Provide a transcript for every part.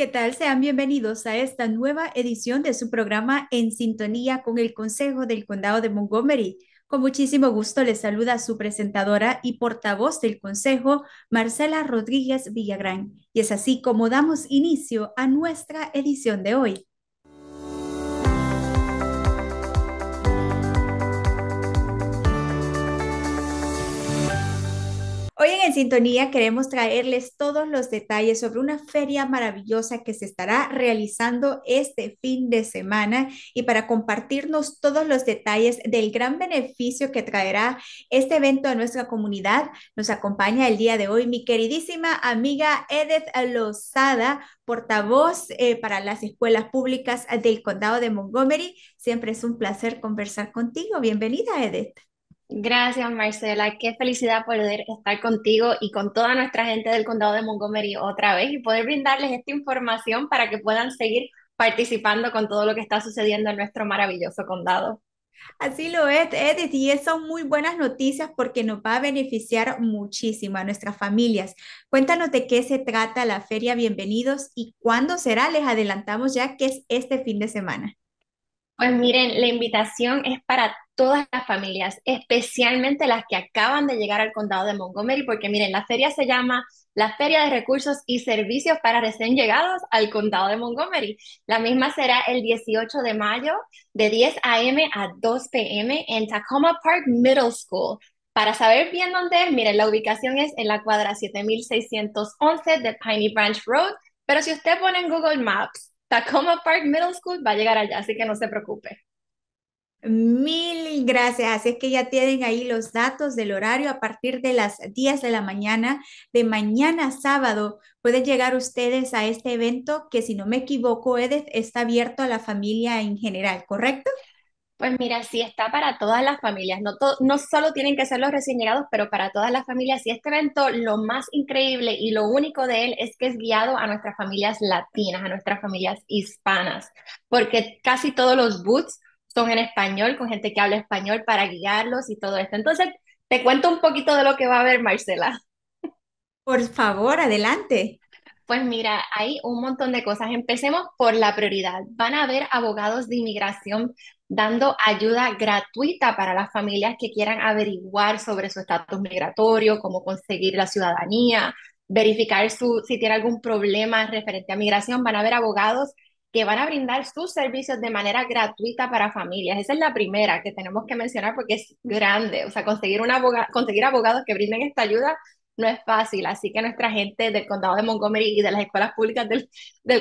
¿Qué tal? Sean bienvenidos a esta nueva edición de su programa En Sintonía con el Consejo del Condado de Montgomery. Con muchísimo gusto les saluda su presentadora y portavoz del Consejo, Marcela Rodríguez Villagrán. Y es así como damos inicio a nuestra edición de hoy. Hoy en En Sintonía queremos traerles todos los detalles sobre una feria maravillosa que se estará realizando este fin de semana y para compartirnos todos los detalles del gran beneficio que traerá este evento a nuestra comunidad, nos acompaña el día de hoy mi queridísima amiga Edith Lozada, portavoz eh, para las escuelas públicas del condado de Montgomery. Siempre es un placer conversar contigo. Bienvenida, Edith. Gracias, Marcela. Qué felicidad poder estar contigo y con toda nuestra gente del condado de Montgomery otra vez y poder brindarles esta información para que puedan seguir participando con todo lo que está sucediendo en nuestro maravilloso condado. Así lo es, Edith, y son muy buenas noticias porque nos va a beneficiar muchísimo a nuestras familias. Cuéntanos de qué se trata la feria Bienvenidos y cuándo será. Les adelantamos ya que es este fin de semana. Pues miren, la invitación es para todas las familias, especialmente las que acaban de llegar al condado de Montgomery, porque miren, la feria se llama la Feria de Recursos y Servicios para recién llegados al condado de Montgomery. La misma será el 18 de mayo de 10 a.m. a 2 p.m. en Tacoma Park Middle School. Para saber bien dónde es, miren, la ubicación es en la cuadra 7611 de Piney Branch Road, pero si usted pone en Google Maps Tacoma Park Middle School, va a llegar allá, así que no se preocupe. Mil gracias. Es que ya tienen ahí los datos del horario a partir de las 10 de la mañana de mañana sábado. Pueden llegar ustedes a este evento que, si no me equivoco, Edith, está abierto a la familia en general, ¿correcto? Pues mira, sí está para todas las familias. No, no solo tienen que ser los recién llegados, pero para todas las familias. Y este evento, lo más increíble y lo único de él es que es guiado a nuestras familias latinas, a nuestras familias hispanas, porque casi todos los boots son en español, con gente que habla español para guiarlos y todo esto. Entonces, te cuento un poquito de lo que va a haber, Marcela. Por favor, adelante. Pues mira, hay un montón de cosas. Empecemos por la prioridad. Van a haber abogados de inmigración dando ayuda gratuita para las familias que quieran averiguar sobre su estatus migratorio, cómo conseguir la ciudadanía, verificar su, si tiene algún problema referente a migración. Van a haber abogados que van a brindar sus servicios de manera gratuita para familias. Esa es la primera que tenemos que mencionar porque es grande. O sea, conseguir, un conseguir abogados que brinden esta ayuda no es fácil. Así que nuestra gente del condado de Montgomery y de las escuelas públicas del,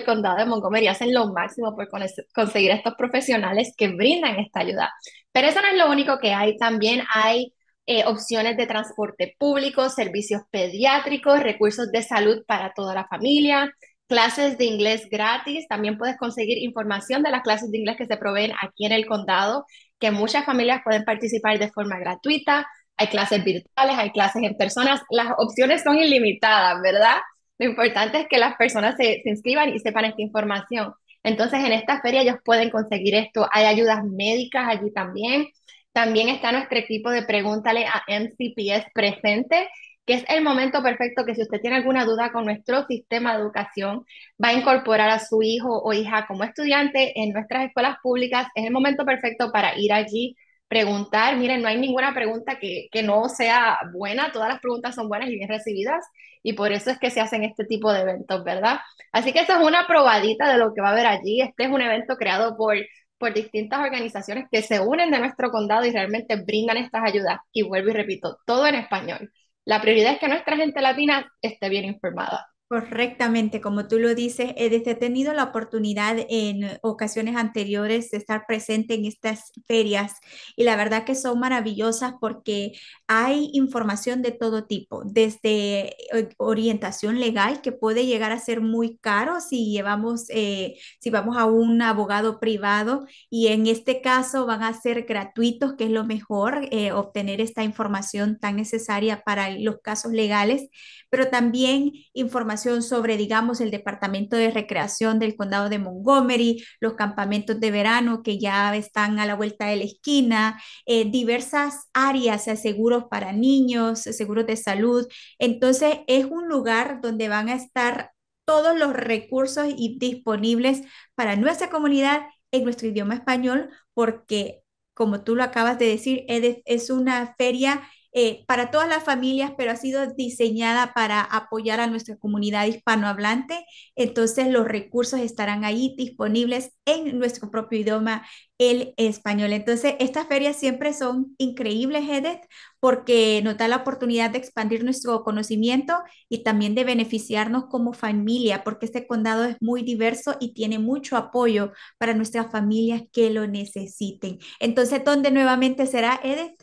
condado de Montgomery hacen lo máximo por conseguir a estos profesionales que brindan esta ayuda. Pero eso no es lo único que hay. También hay eh, opciones de transporte público, servicios pediátricos, recursos de salud para toda la familia, clases de inglés gratis. También puedes conseguir información de las clases de inglés que se proveen aquí en el condado, que muchas familias pueden participar de forma gratuita. Hay clases virtuales, hay clases en personas. Las opciones son ilimitadas, ¿verdad? Lo importante es que las personas se, inscriban y sepan esta información. Entonces, en esta feria ellos pueden conseguir esto. Hay ayudas médicas allí también. También está nuestro equipo de Pregúntale a MCPS presente que es el momento perfecto que si usted tiene alguna duda con nuestro sistema de educación, va a incorporar a su hijo o hija como estudiante en nuestras escuelas públicas. Es el momento perfecto para ir allí, preguntar. Miren, no hay ninguna pregunta que, no sea buena, todas las preguntas son buenas y bien recibidas y por eso es que se hacen este tipo de eventos, ¿verdad? Así que esa es una probadita de lo que va a haber allí. Este es un evento creado por por distintas organizaciones que se unen de nuestro condado y realmente brindan estas ayudas. Y vuelvo y repito, todo en español. La prioridad es que nuestra gente latina esté bien informada. Correctamente, como tú lo dices, he tenido la oportunidad en ocasiones anteriores de estar presente en estas ferias y la verdad que son maravillosas porque hay información de todo tipo, desde eh, orientación legal que puede llegar a ser muy caro si llevamos, eh, si vamos a un abogado privado y en este caso van a ser gratuitos, que es lo mejor, eh, obtener esta información tan necesaria para los casos legales, pero también información sobre, digamos, el Departamento de Recreación del Condado de Montgomery, los campamentos de verano que ya están a la vuelta de la esquina, eh, diversas áreas, eh, seguros para niños, eh, seguros de salud. Entonces, es un lugar donde van a estar todos los recursos y disponibles para nuestra comunidad en nuestro idioma español, porque, como tú lo acabas de decir, es una feria eh, para todas las familias, pero ha sido diseñada para apoyar a nuestra comunidad hispanohablante. Entonces, los recursos estarán ahí disponibles en nuestro propio idioma, el español. Entonces, estas ferias siempre son increíbles, Edith, porque nos da la oportunidad de expandir nuestro conocimiento y también de beneficiarnos como familia, porque este condado es muy diverso y tiene mucho apoyo para nuestras familias que lo necesiten. Entonces, ¿dónde nuevamente será, Edith?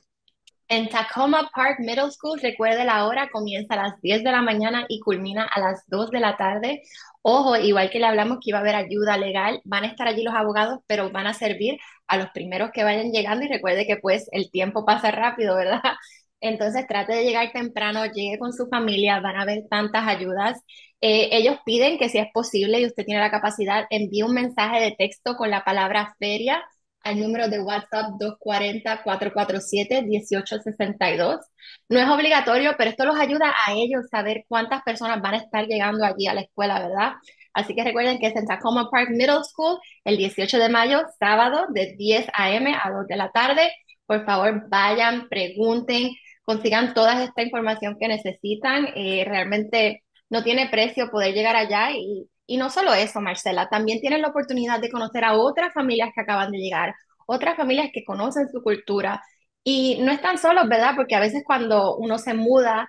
En Tacoma Park Middle School, recuerde la hora, comienza a las 10 de la mañana y culmina a las 2 de la tarde. Ojo, igual que le hablamos que iba a haber ayuda legal, van a estar allí los abogados, pero van a servir a los primeros que vayan llegando y recuerde que pues el tiempo pasa rápido, ¿verdad? Entonces trate de llegar temprano, llegue con su familia, van a haber tantas ayudas. Eh, ellos piden que si es posible y usted tiene la capacidad, envíe un mensaje de texto con la palabra feria al número de WhatsApp 240-447-1862. No es obligatorio, pero esto los ayuda a ellos a saber cuántas personas van a estar llegando allí a la escuela, ¿verdad? Así que recuerden que es en Tacoma Park Middle School el 18 de mayo, sábado, de 10 a.m. a 2 de la tarde. Por favor, vayan, pregunten, consigan toda esta información que necesitan. Eh, realmente no tiene precio poder llegar allá y y no solo eso, Marcela, también tienes la oportunidad de conocer a otras familias que acaban de llegar, otras familias que conocen su cultura. Y no están solos, ¿verdad? Porque a veces cuando uno se muda,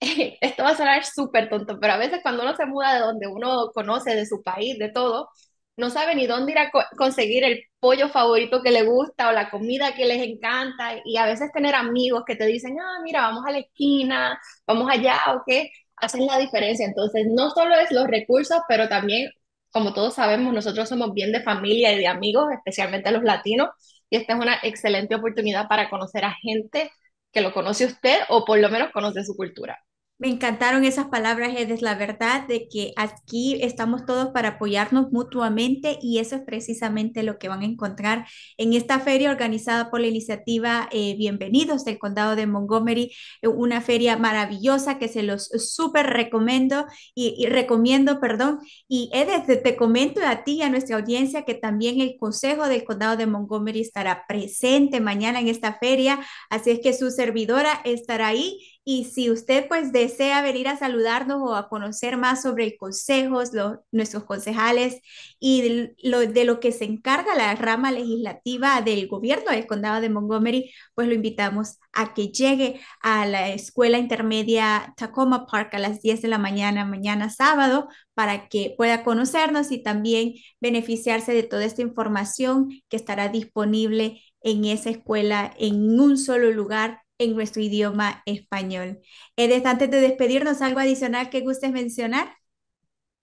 esto va a sonar súper tonto, pero a veces cuando uno se muda de donde uno conoce, de su país, de todo, no sabe ni dónde ir a conseguir el pollo favorito que le gusta o la comida que les encanta. Y a veces tener amigos que te dicen, ah, mira, vamos a la esquina, vamos allá o qué hacen la diferencia. Entonces, no solo es los recursos, pero también, como todos sabemos, nosotros somos bien de familia y de amigos, especialmente los latinos, y esta es una excelente oportunidad para conocer a gente que lo conoce usted o por lo menos conoce su cultura. Me encantaron esas palabras, Edes, la verdad, de que aquí estamos todos para apoyarnos mutuamente y eso es precisamente lo que van a encontrar en esta feria organizada por la iniciativa eh, Bienvenidos del Condado de Montgomery, una feria maravillosa que se los súper recomiendo y, recomiendo, perdón. Y Edes, te comento a ti y a nuestra audiencia que también el Consejo del Condado de Montgomery estará presente mañana en esta feria, así es que su servidora estará ahí y si usted pues desea venir a saludarnos o a conocer más sobre el consejos, nuestros concejales y lo, de lo que se encarga la rama legislativa del gobierno del condado de Montgomery, pues lo invitamos a que llegue a la escuela intermedia Tacoma Park a las 10 de la mañana, mañana sábado, para que pueda conocernos y también beneficiarse de toda esta información que estará disponible en esa escuela en un solo lugar en nuestro idioma español. Edith, antes de despedirnos, ¿algo adicional que gustes mencionar?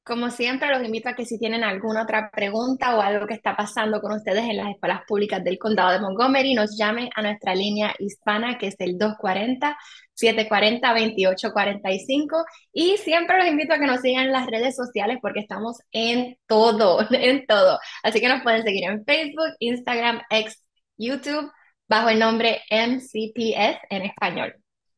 Como siempre, los invito a que si tienen alguna otra pregunta o algo que está pasando con ustedes en las escuelas públicas del condado de Montgomery, nos llamen a nuestra línea hispana que es el 240-740-2845. Y siempre los invito a que nos sigan en las redes sociales porque estamos en todo, en todo. Así que nos pueden seguir en Facebook, Instagram, X, YouTube bajo el nombre MCPS en español.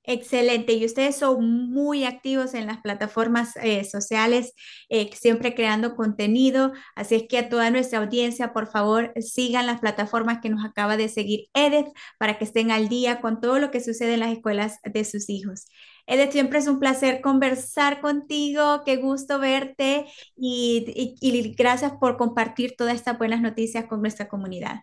Excelente, y ustedes son muy activos en las plataformas eh, sociales, eh, siempre creando contenido, así es que a toda nuestra audiencia, por favor, sigan las plataformas que nos acaba de seguir Edith para que estén al día con todo lo que sucede en las escuelas de sus hijos. Edith, siempre es un placer conversar contigo, qué gusto verte y gracias por compartir todas estas buenas noticias con nuestra comunidad.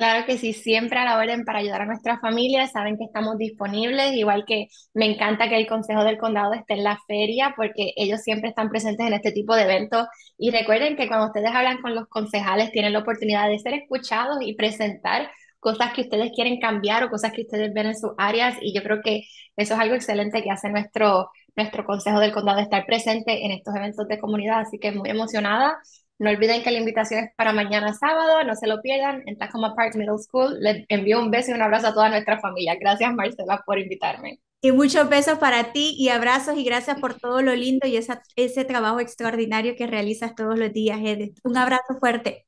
Claro que sí, siempre a la orden para ayudar a nuestras familias. Saben que estamos disponibles, igual que me encanta que el Consejo del Condado esté en la feria, porque ellos siempre están presentes en este tipo de eventos. Y recuerden que cuando ustedes hablan con los concejales, tienen la oportunidad de ser escuchados y presentar cosas que ustedes quieren cambiar o cosas que ustedes ven en sus áreas. Y yo creo que eso es algo excelente que hace nuestro, nuestro Consejo del Condado estar presente en estos eventos de comunidad. Así que muy emocionada no olviden que la invitación es para mañana sábado, no se lo pierdan, en Tacoma Park Middle School. Les envío un beso y un abrazo a toda nuestra familia. Gracias Marcela por invitarme. Y muchos besos para ti y abrazos y gracias por todo lo lindo y ese trabajo extraordinario que realizas todos los días, Edith. Un abrazo fuerte.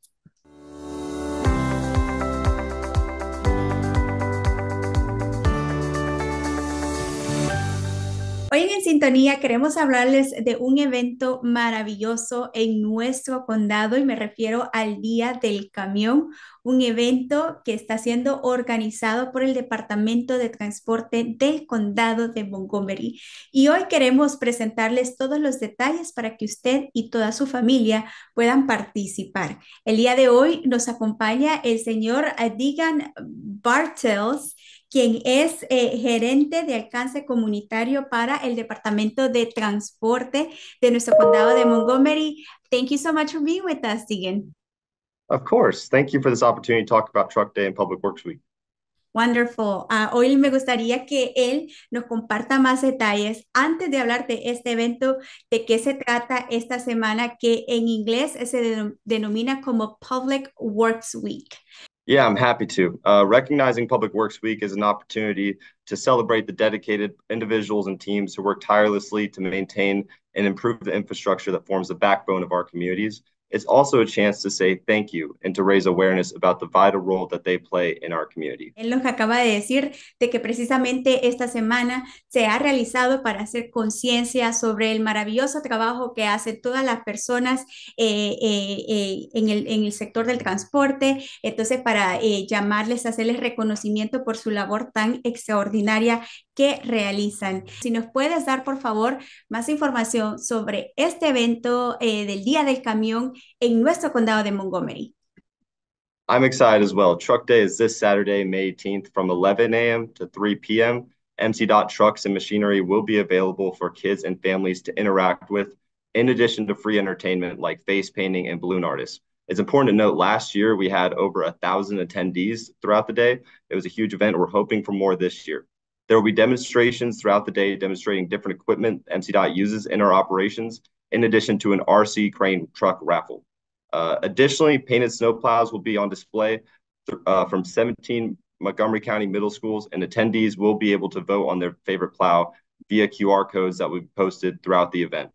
Hoy en Sintonía queremos hablarles de un evento maravilloso en nuestro condado y me refiero al Día del Camión, un evento que está siendo organizado por el Departamento de Transporte del Condado de Montgomery. Y hoy queremos presentarles todos los detalles para que usted y toda su familia puedan participar. El día de hoy nos acompaña el señor eh, Digan Bartels quien es eh, gerente de alcance comunitario para el Departamento de Transporte de nuestro condado de Montgomery. Thank you so much for being with us, Digan. Of course. Thank you for this opportunity to talk about Truck Day and Public Works Week. Wonderful. Ah, hoy me gustaría que él nos comparta más detalles antes de hablar de este evento, de qué se trata esta semana que en inglés se denomina como Public Works Week. Yeah, I'm happy to. Uh, recognizing Public Works Week is an opportunity to celebrate the dedicated individuals and teams who work tirelessly to maintain and improve the infrastructure that forms the backbone of our communities. It's also a chance to say thank you and to raise awareness about the vital role that they play in our community. Él nos acaba de decir de que precisamente esta semana se ha realizado para hacer conciencia sobre el maravilloso trabajo que hacen todas las personas eh, eh, eh, en, el, en, el, sector del transporte. Entonces, para llamarles, hacerles reconocimiento por su labor tan extraordinaria que realizan. Si nos puedes dar, por favor, más información sobre este evento eh, del Día del Camión en nuestro condado de Montgomery. I'm excited as well. Truck Day is this Saturday, May 18th from 11 a.m. to 3 p.m. MC Dot trucks and machinery will be available for kids and families to interact with, in addition to free entertainment like face painting and balloon artists. It's important to note last year we had over a thousand attendees throughout the day. It was a huge event. We're hoping for more this year. There will be demonstrations throughout the day demonstrating different equipment MCDOT uses in our operations, in addition to an RC crane truck raffle. Uh, additionally, painted snowplows will be on display uh, from 17 Montgomery County middle schools, and attendees will be able to vote on their favorite plow via QR codes that we've posted throughout the event.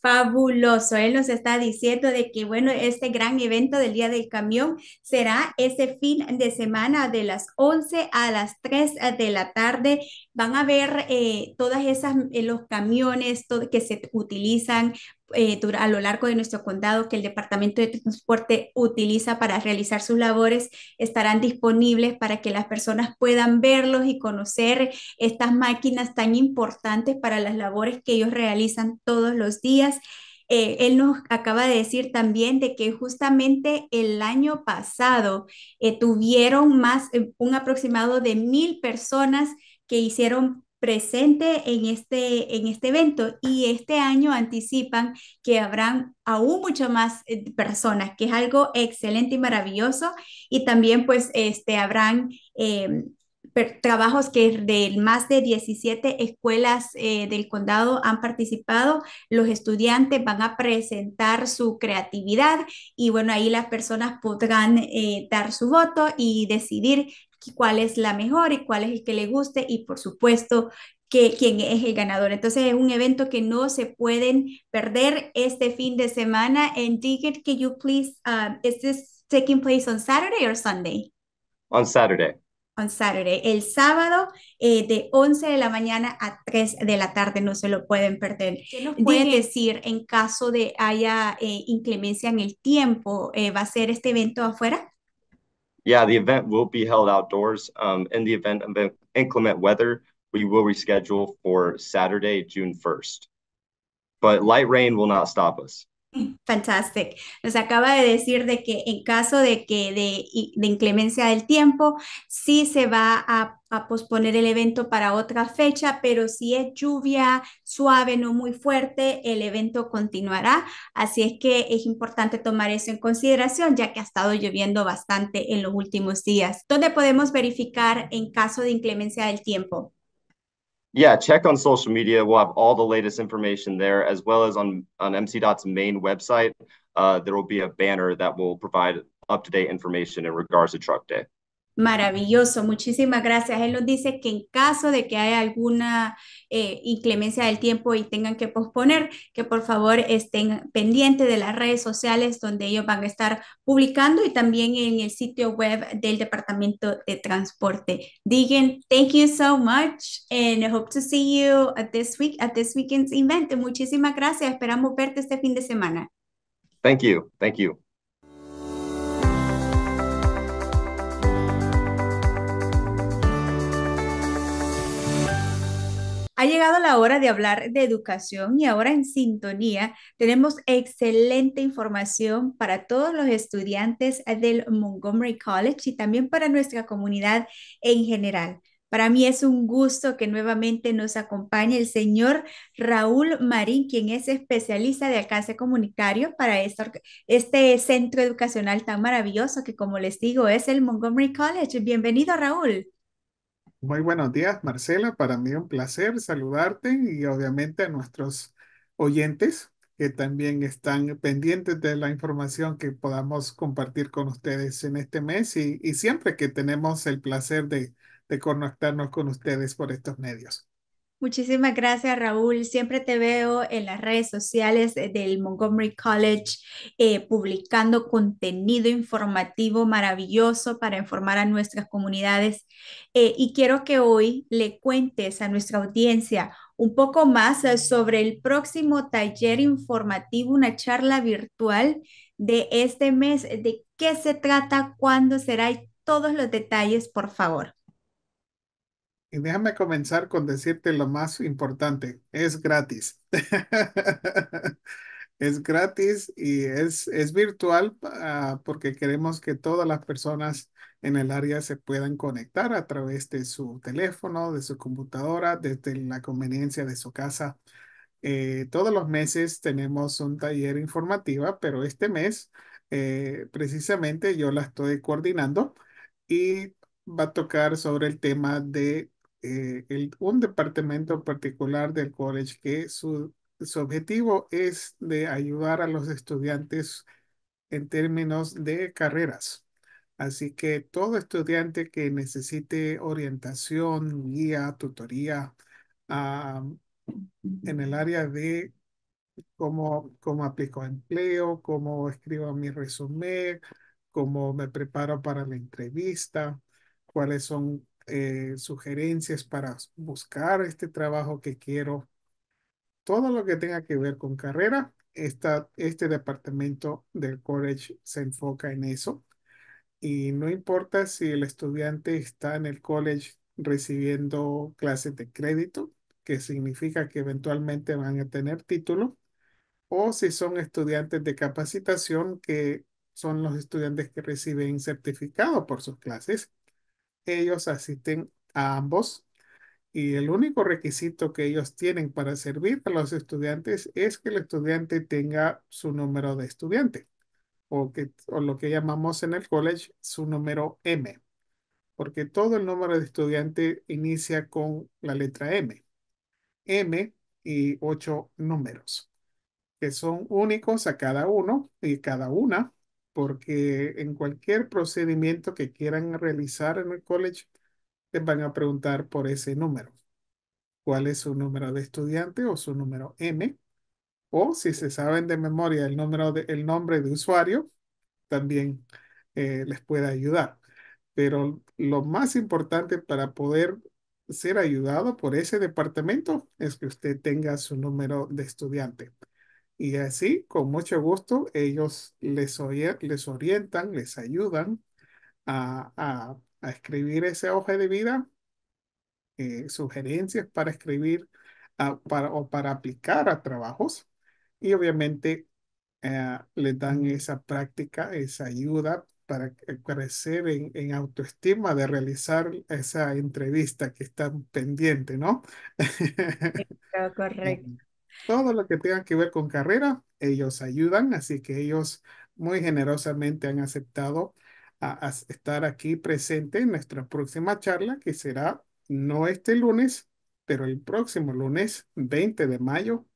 Fabuloso. Él nos está diciendo de que, bueno, este gran evento del Día del Camión será ese fin de semana de las 11 a las 3 de la tarde. Van a ver todos eh, todas esas, eh, los camiones que se utilizan, eh, a lo largo de nuestro condado que el Departamento de Transporte utiliza para realizar sus labores estarán disponibles para que las personas puedan verlos y conocer estas máquinas tan importantes para las labores que ellos realizan todos los días. Eh, él nos acaba de decir también de que justamente el año pasado eh, tuvieron más, un aproximado de mil personas que hicieron presente en este, en este evento y este año anticipan que habrán aún mucho más eh, personas, que es algo excelente y maravilloso. Y también pues este, habrán eh, trabajos que de más de 17 escuelas eh, del condado han participado. Los estudiantes van a presentar su creatividad y bueno, ahí las personas podrán dar su voto y decidir cuál es la mejor y cuál es el que le guste y por supuesto que, quién es el ganador. Entonces es un evento que no se pueden perder este fin de semana. en Digit, can you please, uh, is this taking place on Saturday or Sunday? On Saturday. On Saturday, el sábado eh, de 11 de la mañana a 3 de la tarde, no se lo pueden perder. ¿Qué nos decir en caso de haya eh, inclemencia en el tiempo? Eh, ¿Va a ser este evento afuera? Yeah, the event will be held outdoors. Um, in the event of inclement weather, we will reschedule for Saturday, June 1st. But light rain will not stop us. Fantastic. Nos acaba de decir de que en caso de que de, inclemencia del tiempo, sí se va a, a, posponer el evento para otra fecha, pero si es lluvia suave, no muy fuerte, el evento continuará. Así es que es importante tomar eso en consideración, ya que ha estado lloviendo bastante en los últimos días. ¿Dónde podemos verificar en caso de inclemencia del tiempo? yeah, check on social media. We'll have all the latest information there, as well as on on DOT's main website. Uh, there will be a banner that will provide up to date information in regards to Truck Day. Maravilloso, muchísimas gracias. Él nos dice que en caso de que haya alguna eh, inclemencia del tiempo y tengan que posponer, que por favor estén pendientes de las redes sociales donde ellos van a estar publicando y también en el sitio web del Departamento de Transporte. Digan, thank you so much and I hope to see you at this week at this weekend's event. Muchísimas gracias. Esperamos verte este fin de semana. Thank you. Thank you. Ha llegado la hora de hablar de educación y ahora en sintonía tenemos excelente información para todos los estudiantes del Montgomery College y también para nuestra comunidad en general. Para mí es un gusto que nuevamente nos acompañe el señor Raúl Marín, quien es especialista de alcance comunitario para este, este centro educacional tan maravilloso que, como les digo, es el Montgomery College. Bienvenido, Raúl. Muy buenos días, Marcela. Para mí un placer saludarte y obviamente a nuestros oyentes que también están pendientes de la información que podamos compartir con ustedes en este mes y, siempre que tenemos el placer de, de conectarnos con ustedes por estos medios. Muchísimas gracias, Raúl. Siempre te veo en las redes sociales del Montgomery College eh, publicando contenido informativo maravilloso para informar a nuestras comunidades. Eh, y quiero que hoy le cuentes a nuestra audiencia un poco más eh, sobre el próximo taller informativo, una charla virtual de este mes, de qué se trata, cuándo será y todos los detalles, por favor. Y déjame comenzar con decirte lo más importante, es gratis. Es gratis y es, es virtual ah, porque queremos que todas las personas en el área se puedan conectar a través de su teléfono, de su computadora, desde la conveniencia de su casa. Eh, todos los meses tenemos un taller informativa, pero este mes eh, precisamente yo la estoy coordinando y va a tocar sobre el tema de eh, el, un departamento particular del college que su, su objetivo es de ayudar a los estudiantes en términos de carreras. Así que todo estudiante que necesite orientación, guía, tutoría ah, en el área de cómo, cómo aplico empleo, cómo escribo mi resumen, cómo me preparo para la entrevista, cuáles son eh, sugerencias para buscar este trabajo que quiero. Todo lo que tenga que ver con carrera, esta, este departamento del college se enfoca en eso. Y no importa si el estudiante está en el college recibiendo clases de crédito, que significa que eventualmente van a tener título, o si son estudiantes de capacitación, que son los estudiantes que reciben certificado por sus clases ellos asisten a ambos y el único requisito que ellos tienen para servir a los estudiantes es que el estudiante tenga su número de estudiante o, que, o lo que llamamos en el college su número M, porque todo el número de estudiante inicia con la letra M. M y ocho números, que son únicos a cada uno y cada una porque en cualquier procedimiento que quieran realizar en el college, les van a preguntar por ese número. ¿Cuál es su número de estudiante o su número M? O si se saben de memoria el, número el nombre de usuario, también eh, les puede ayudar. Pero lo más importante para poder ser ayudado por ese departamento es que usted tenga su número de estudiante. Y así, con mucho gusto, ellos les, les orientan, les ayudan a, escribir ese hoja de vida, eh, sugerencias para escribir ah, para, o para aplicar a trabajos. Y obviamente ah, les dan esa práctica, esa ayuda para crecer en, en, autoestima de realizar esa entrevista que está pendiente, ¿no? Correcto. Todo lo que tenga que ver con carrera, ellos ayudan, así que ellos muy generosamente han aceptado a, estar aquí presente en nuestra próxima charla, que será no este lunes, pero el próximo lunes 20 de mayo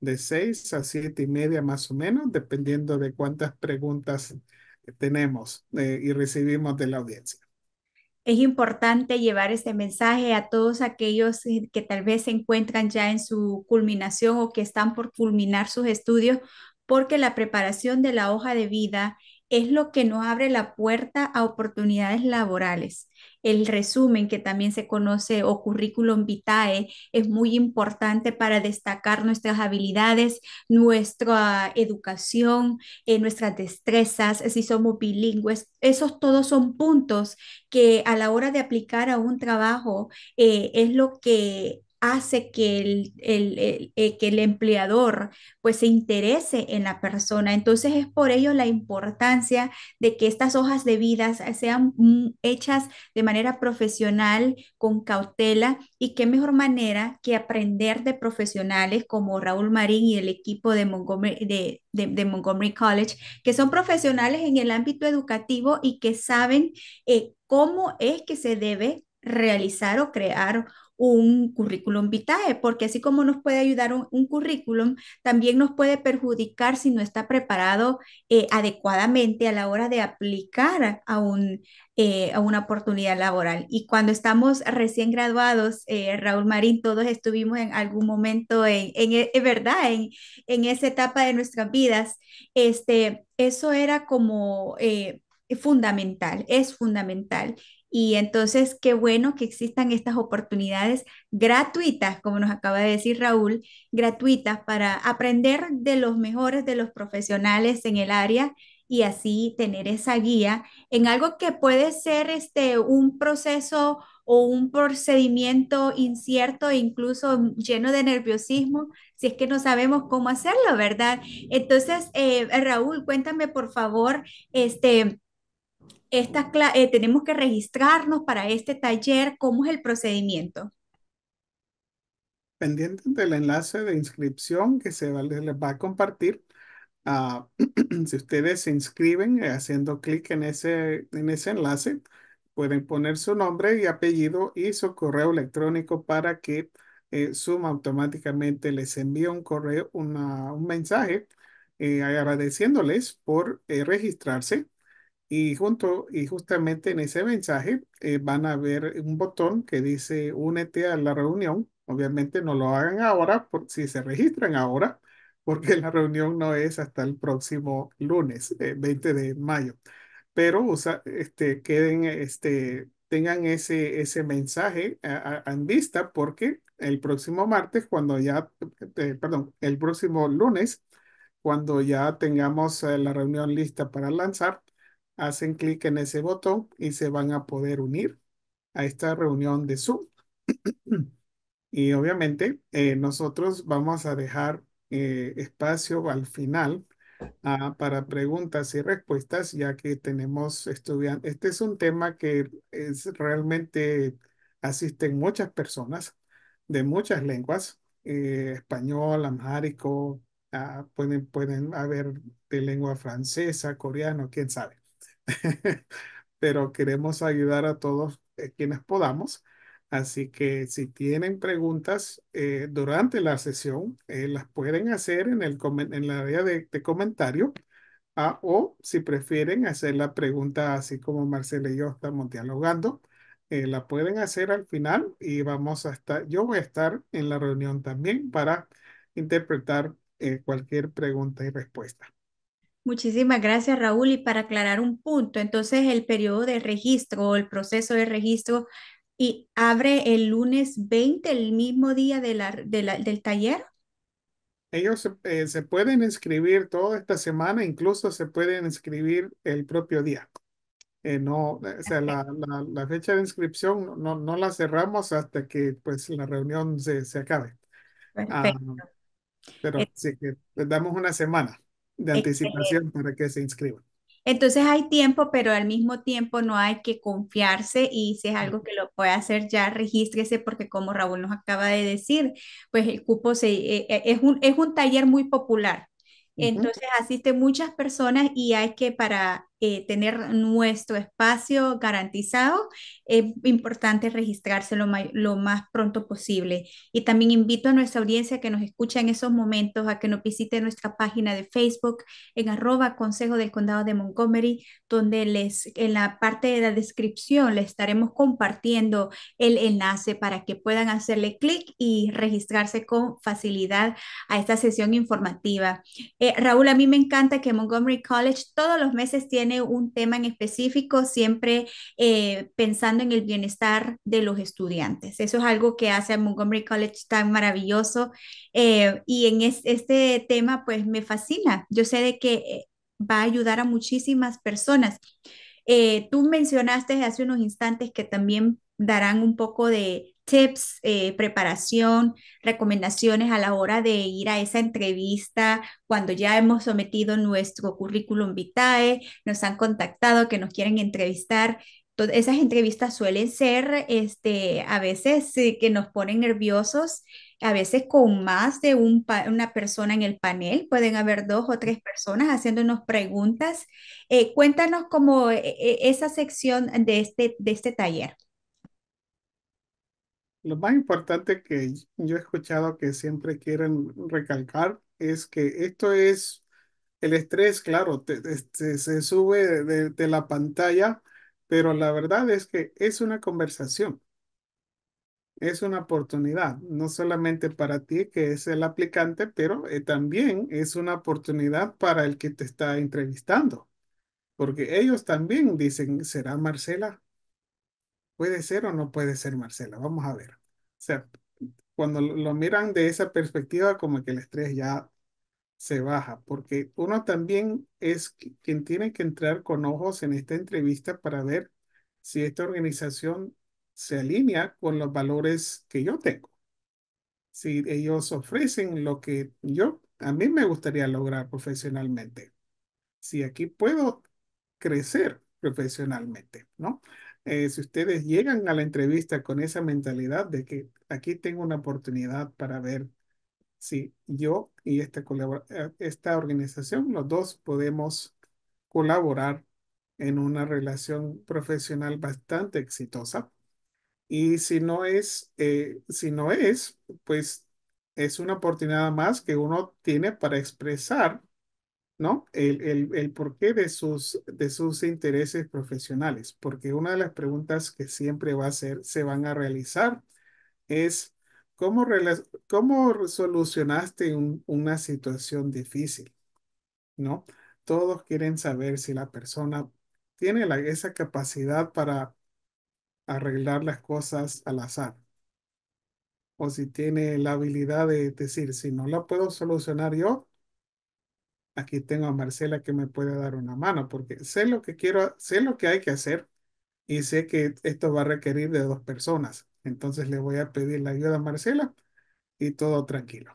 de 6 a 7 y media más o menos, dependiendo de cuántas preguntas tenemos eh, y recibimos de la audiencia es importante llevar este mensaje a todos aquellos eh, que tal vez se encuentran ya en su culminación o que están por culminar sus estudios, porque la preparación de la hoja de vida es lo que nos abre la puerta a oportunidades laborales. El resumen, que también se conoce o currículum vitae, es muy importante para destacar nuestras habilidades, nuestra educación, eh, nuestras destrezas, si somos bilingües. Esos todos son puntos que a la hora de aplicar a un trabajo eh, es lo que hace que el, eh, que el empleador pues se interese en la persona. Entonces es por ello la importancia de que estas hojas de vida sean mm, hechas de manera profesional, con cautela y qué mejor manera que aprender de profesionales como Raúl Marín y el equipo de Montgomery, de, Montgomery College, que son profesionales en el ámbito educativo y que saben eh, cómo es que se debe realizar o crear un currículum vitae, porque así como nos puede ayudar un, currículum, también nos puede perjudicar si no está preparado eh, adecuadamente a la hora de aplicar a, eh, a una oportunidad laboral. Y cuando estamos recién graduados, eh, Raúl Marín, todos estuvimos en algún momento, en, verdad, en, esa etapa de nuestras vidas, este, eso era como fundamental, es fundamental. Y entonces, qué bueno que existan estas oportunidades gratuitas, como nos acaba de decir Raúl, gratuitas para aprender de los mejores, de los profesionales en el área y así tener esa guía en algo que puede ser este un proceso o un procedimiento incierto, e incluso lleno de nerviosismo, si es que no sabemos cómo hacerlo, ¿verdad? Entonces, eh, Raúl, cuéntame por favor, este, eh, tenemos que registrarnos para este taller, ¿cómo es el procedimiento? Pendiente del enlace de inscripción que se les va a compartir. Ah, si ustedes se inscriben eh, haciendo clic en ese, en ese enlace, pueden poner su nombre y apellido y su correo electrónico para que eh, Zoom automáticamente les envíe un correo, una, un mensaje eh, agradeciéndoles por registrarse y junto, y justamente en ese mensaje eh, van a ver un botón que dice únete a la reunión. Obviamente no lo hagan ahora, por, si se registran ahora, porque la reunión no es hasta el próximo lunes, 20 eh, de mayo. Pero este, queden, este, tengan ese, ese mensaje en vista porque el próximo martes, cuando ya, eh, perdón, el próximo lunes, cuando ya tengamos la reunión lista para lanzar, hacen clic en ese botón y se van a poder unir a esta reunión de Zoom. y obviamente eh, nosotros vamos a dejar eh, espacio al final ah, para preguntas y respuestas, ya que tenemos estudiantes. Este es un tema que es realmente asisten muchas personas de muchas lenguas, eh, español, amárico ah, pueden, pueden haber de lengua francesa, coreano, quién sabe. pero queremos ayudar a todos eh, quienes podamos. Así que si tienen preguntas eh, durante la sesión, eh, las pueden hacer en el, en la área de, comentario ah, o si prefieren hacer la pregunta así como Marcela y yo estamos dialogando, la pueden hacer al final y vamos a estar, yo voy a estar en la reunión también para interpretar cualquier pregunta y respuesta. Muchísimas gracias, Raúl. Y para aclarar un punto, entonces el periodo de registro o el proceso de registro y abre el lunes 20, el mismo día de la, del taller. Ellos eh, se pueden inscribir toda esta semana, incluso se pueden inscribir el propio día. Eh, no, o sea, la, la, fecha de inscripción no, no la cerramos hasta que pues la reunión se, se acabe. Ah, pero eh, sí que les pues, damos una semana de este, anticipación para que se inscriban. Entonces hay tiempo, pero al mismo tiempo no hay que confiarse y si es algo que lo puede hacer ya, regístrese porque como Raúl nos acaba de decir, pues el cupo se, eh, eh, eh, es, un, es un taller muy popular. Entonces asisten muchas personas y hay que para eh, tener nuestro espacio garantizado, es importante registrarse lo, más pronto posible. Y también invito a nuestra audiencia que nos escucha en esos momentos a que nos visite nuestra página de Facebook en arroba Consejo del Condado de Montgomery, donde les, en la parte de la descripción les estaremos compartiendo el enlace para que puedan hacerle clic y registrarse con facilidad a esta sesión informativa. Eh, Raúl, a mí me encanta que Montgomery College todos los meses tiene un tema en específico, siempre eh, pensando en el bienestar de los estudiantes. Eso es algo que hace a Montgomery College tan maravilloso eh, y en este tema pues me fascina. Yo sé de que eh, va a ayudar a muchísimas personas. tú mencionaste hace unos instantes que también darán un poco de, tips, eh, preparación, recomendaciones a la hora de ir a esa entrevista cuando ya hemos sometido nuestro currículum vitae, nos han contactado que nos quieren entrevistar. Todas esas entrevistas suelen ser este, a veces eh, que nos ponen nerviosos, a veces con más de una persona en el panel, pueden haber dos o tres personas haciéndonos preguntas. Eh, cuéntanos cómo e-, esa sección de este, de este taller. Lo más importante que yo he escuchado que siempre quieren recalcar es que esto es el estrés, claro, se sube de, la pantalla, pero la verdad es que es una conversación, es una oportunidad, no solamente para ti que es el aplicante, pero eh, también es una oportunidad para el que te está entrevistando, porque ellos también dicen, ¿será Marcela? ¿Puede ser o no puede ser Marcela? Vamos a ver. O sea, cuando lo miran de esa perspectiva, como que el estrés ya se baja, porque uno también es quien tiene que entrar con ojos en esta entrevista para ver si esta organización se alinea con los valores que yo tengo. Si ellos ofrecen lo que yo, a mí me gustaría lograr profesionalmente. Si aquí puedo crecer profesionalmente, ¿no? Eh, si ustedes llegan a la entrevista con esa mentalidad de que aquí tengo una oportunidad para ver si yo y esta, eh, esta organización, los dos podemos colaborar en una relación profesional bastante exitosa. Y si no es, eh, si no es, pues es una oportunidad más que uno tiene para expresar ¿no? El, el, el, porqué de sus, de sus intereses profesionales, porque una de las preguntas que siempre va a ser, se van a realizar es, ¿cómo, cómo solucionaste una situación difícil? ¿No? Todos quieren saber si la persona tiene la, esa capacidad para arreglar las cosas al azar. O si tiene la habilidad de decir, si no la puedo solucionar yo, aquí tengo a Marcela que me puede dar una mano, porque sé lo que quiero, sé lo que hay que hacer y sé que esto va a requerir de dos personas. Entonces le voy a pedir la ayuda a Marcela y todo tranquilo.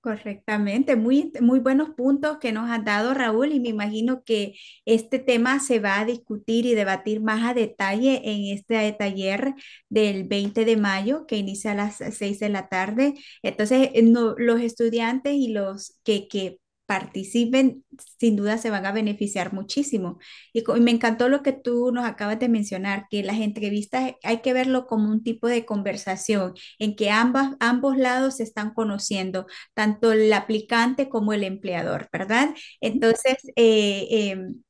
Correctamente, muy, muy buenos puntos que nos han dado Raúl y me imagino que este tema se va a discutir y debatir más a detalle en este taller del 20 de mayo que inicia a las 6 de la tarde. Entonces, los estudiantes y los que, que participen, sin duda se van a beneficiar muchísimo. Y, me encantó lo que tú nos acabas de mencionar, que las entrevistas hay que verlo como un tipo de conversación en que ambos lados se están conociendo, tanto el aplicante como el empleador, ¿verdad? Entonces, eh, em,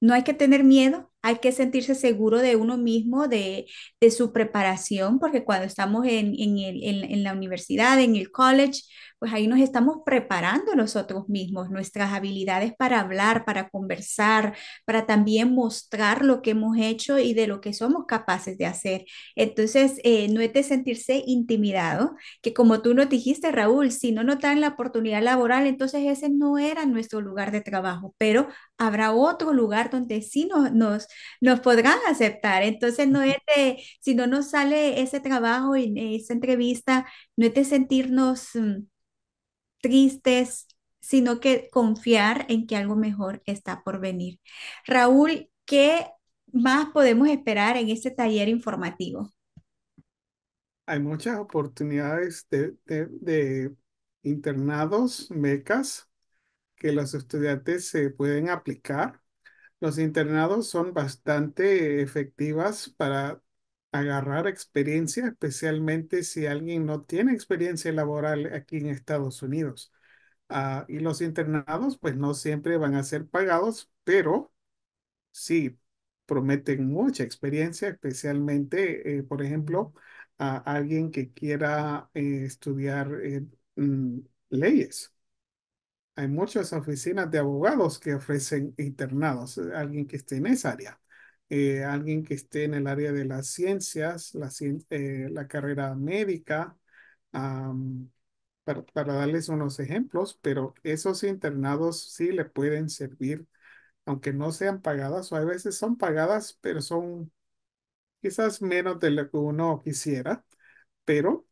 no hay que tener miedo hay que sentirse seguro de uno mismo, de, de su preparación, porque cuando estamos en, en, el, en, la universidad, en el college, pues ahí nos estamos preparando nosotros mismos, nuestras habilidades para hablar, para conversar, para también mostrar lo que hemos hecho y de lo que somos capaces de hacer. Entonces, eh, no es de sentirse intimidado, que como tú nos dijiste, Raúl, si no nos dan la oportunidad laboral, entonces ese no era nuestro lugar de trabajo, pero habrá otro lugar donde sí nos nos podrán aceptar. Entonces, no si no nos sale ese trabajo y esa entrevista, no es de sentirnos mm, tristes, sino que confiar en que algo mejor está por venir. Raúl, ¿qué más podemos esperar en este taller informativo? Hay muchas oportunidades de, internados, becas, que los estudiantes se pueden aplicar los internados son bastante efectivas para agarrar experiencia, especialmente si alguien no tiene experiencia laboral aquí en Estados Unidos. Ah, y los internados, pues no siempre van a ser pagados, pero sí prometen mucha experiencia, especialmente, eh, por ejemplo, a alguien que quiera eh, estudiar eh, mm, leyes hay muchas oficinas de abogados que ofrecen internados, eh, alguien que esté en esa área, eh, alguien que esté en el área de las ciencias, la, eh, la carrera médica, para, darles unos ejemplos, pero esos internados sí le pueden servir, aunque no sean pagadas, o a veces son pagadas, pero son quizás menos de lo que uno quisiera, pero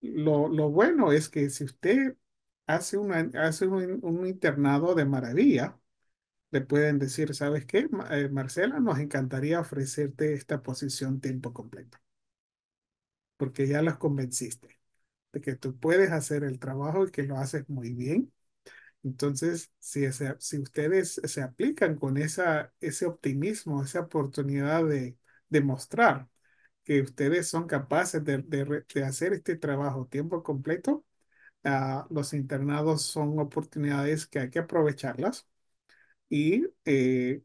lo, lo bueno es que si usted hace, hace un, internado de maravilla, le pueden decir, ¿sabes qué? Eh, Marcela, nos encantaría ofrecerte esta posición tiempo completo, porque ya los convenciste de que tú puedes hacer el trabajo y que lo haces muy bien. Entonces, si, si ustedes se aplican con esa, ese optimismo, esa oportunidad de demostrar que ustedes son capaces de hacer este trabajo tiempo completo, Ah, los internados son oportunidades que hay que aprovecharlas. Y eh,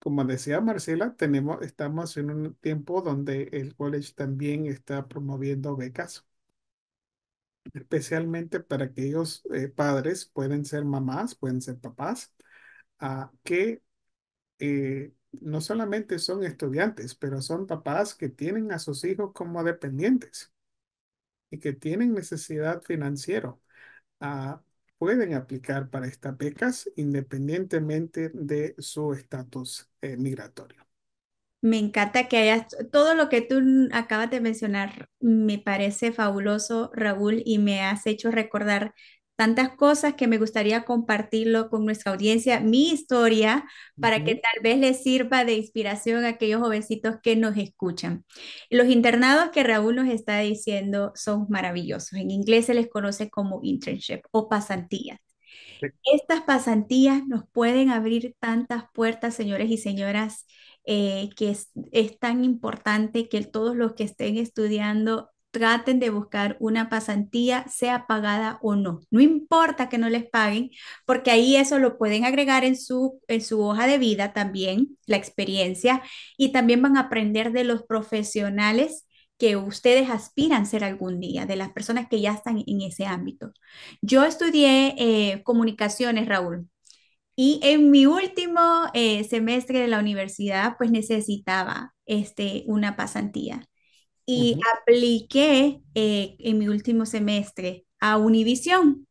como decía Marcela, tenemos, estamos en un tiempo donde el college también está promoviendo becas, especialmente para aquellos eh, padres, pueden ser mamás, pueden ser papás, ah, que eh, no solamente son estudiantes, pero son papás que tienen a sus hijos como dependientes y que tienen necesidad financiera ah, pueden aplicar para estas becas independientemente de su estatus eh, migratorio. Me encanta que hayas, todo lo que tú acabas de mencionar me parece fabuloso, Raúl, y me has hecho recordar tantas cosas que me gustaría compartirlo con nuestra audiencia, mi historia, para que tal vez les sirva de inspiración a aquellos jovencitos que nos escuchan. Los internados que Raúl nos está diciendo son maravillosos. En inglés se les conoce como internship o pasantías. Estas pasantías nos pueden abrir tantas puertas, señores y señoras, eh, que es, tan importante que todos los que estén estudiando traten de buscar una pasantía, sea pagada o no. No importa que no les paguen, porque ahí eso lo pueden agregar en su, en su hoja de vida también, la experiencia, y también van a aprender de los profesionales que ustedes aspiran ser algún día, de las personas que ya están en ese ámbito. Yo estudié eh, comunicaciones, Raúl, y en mi último eh, semestre de la universidad, pues necesitaba este, una pasantía y apliqué eh, en mi último semestre a Univision.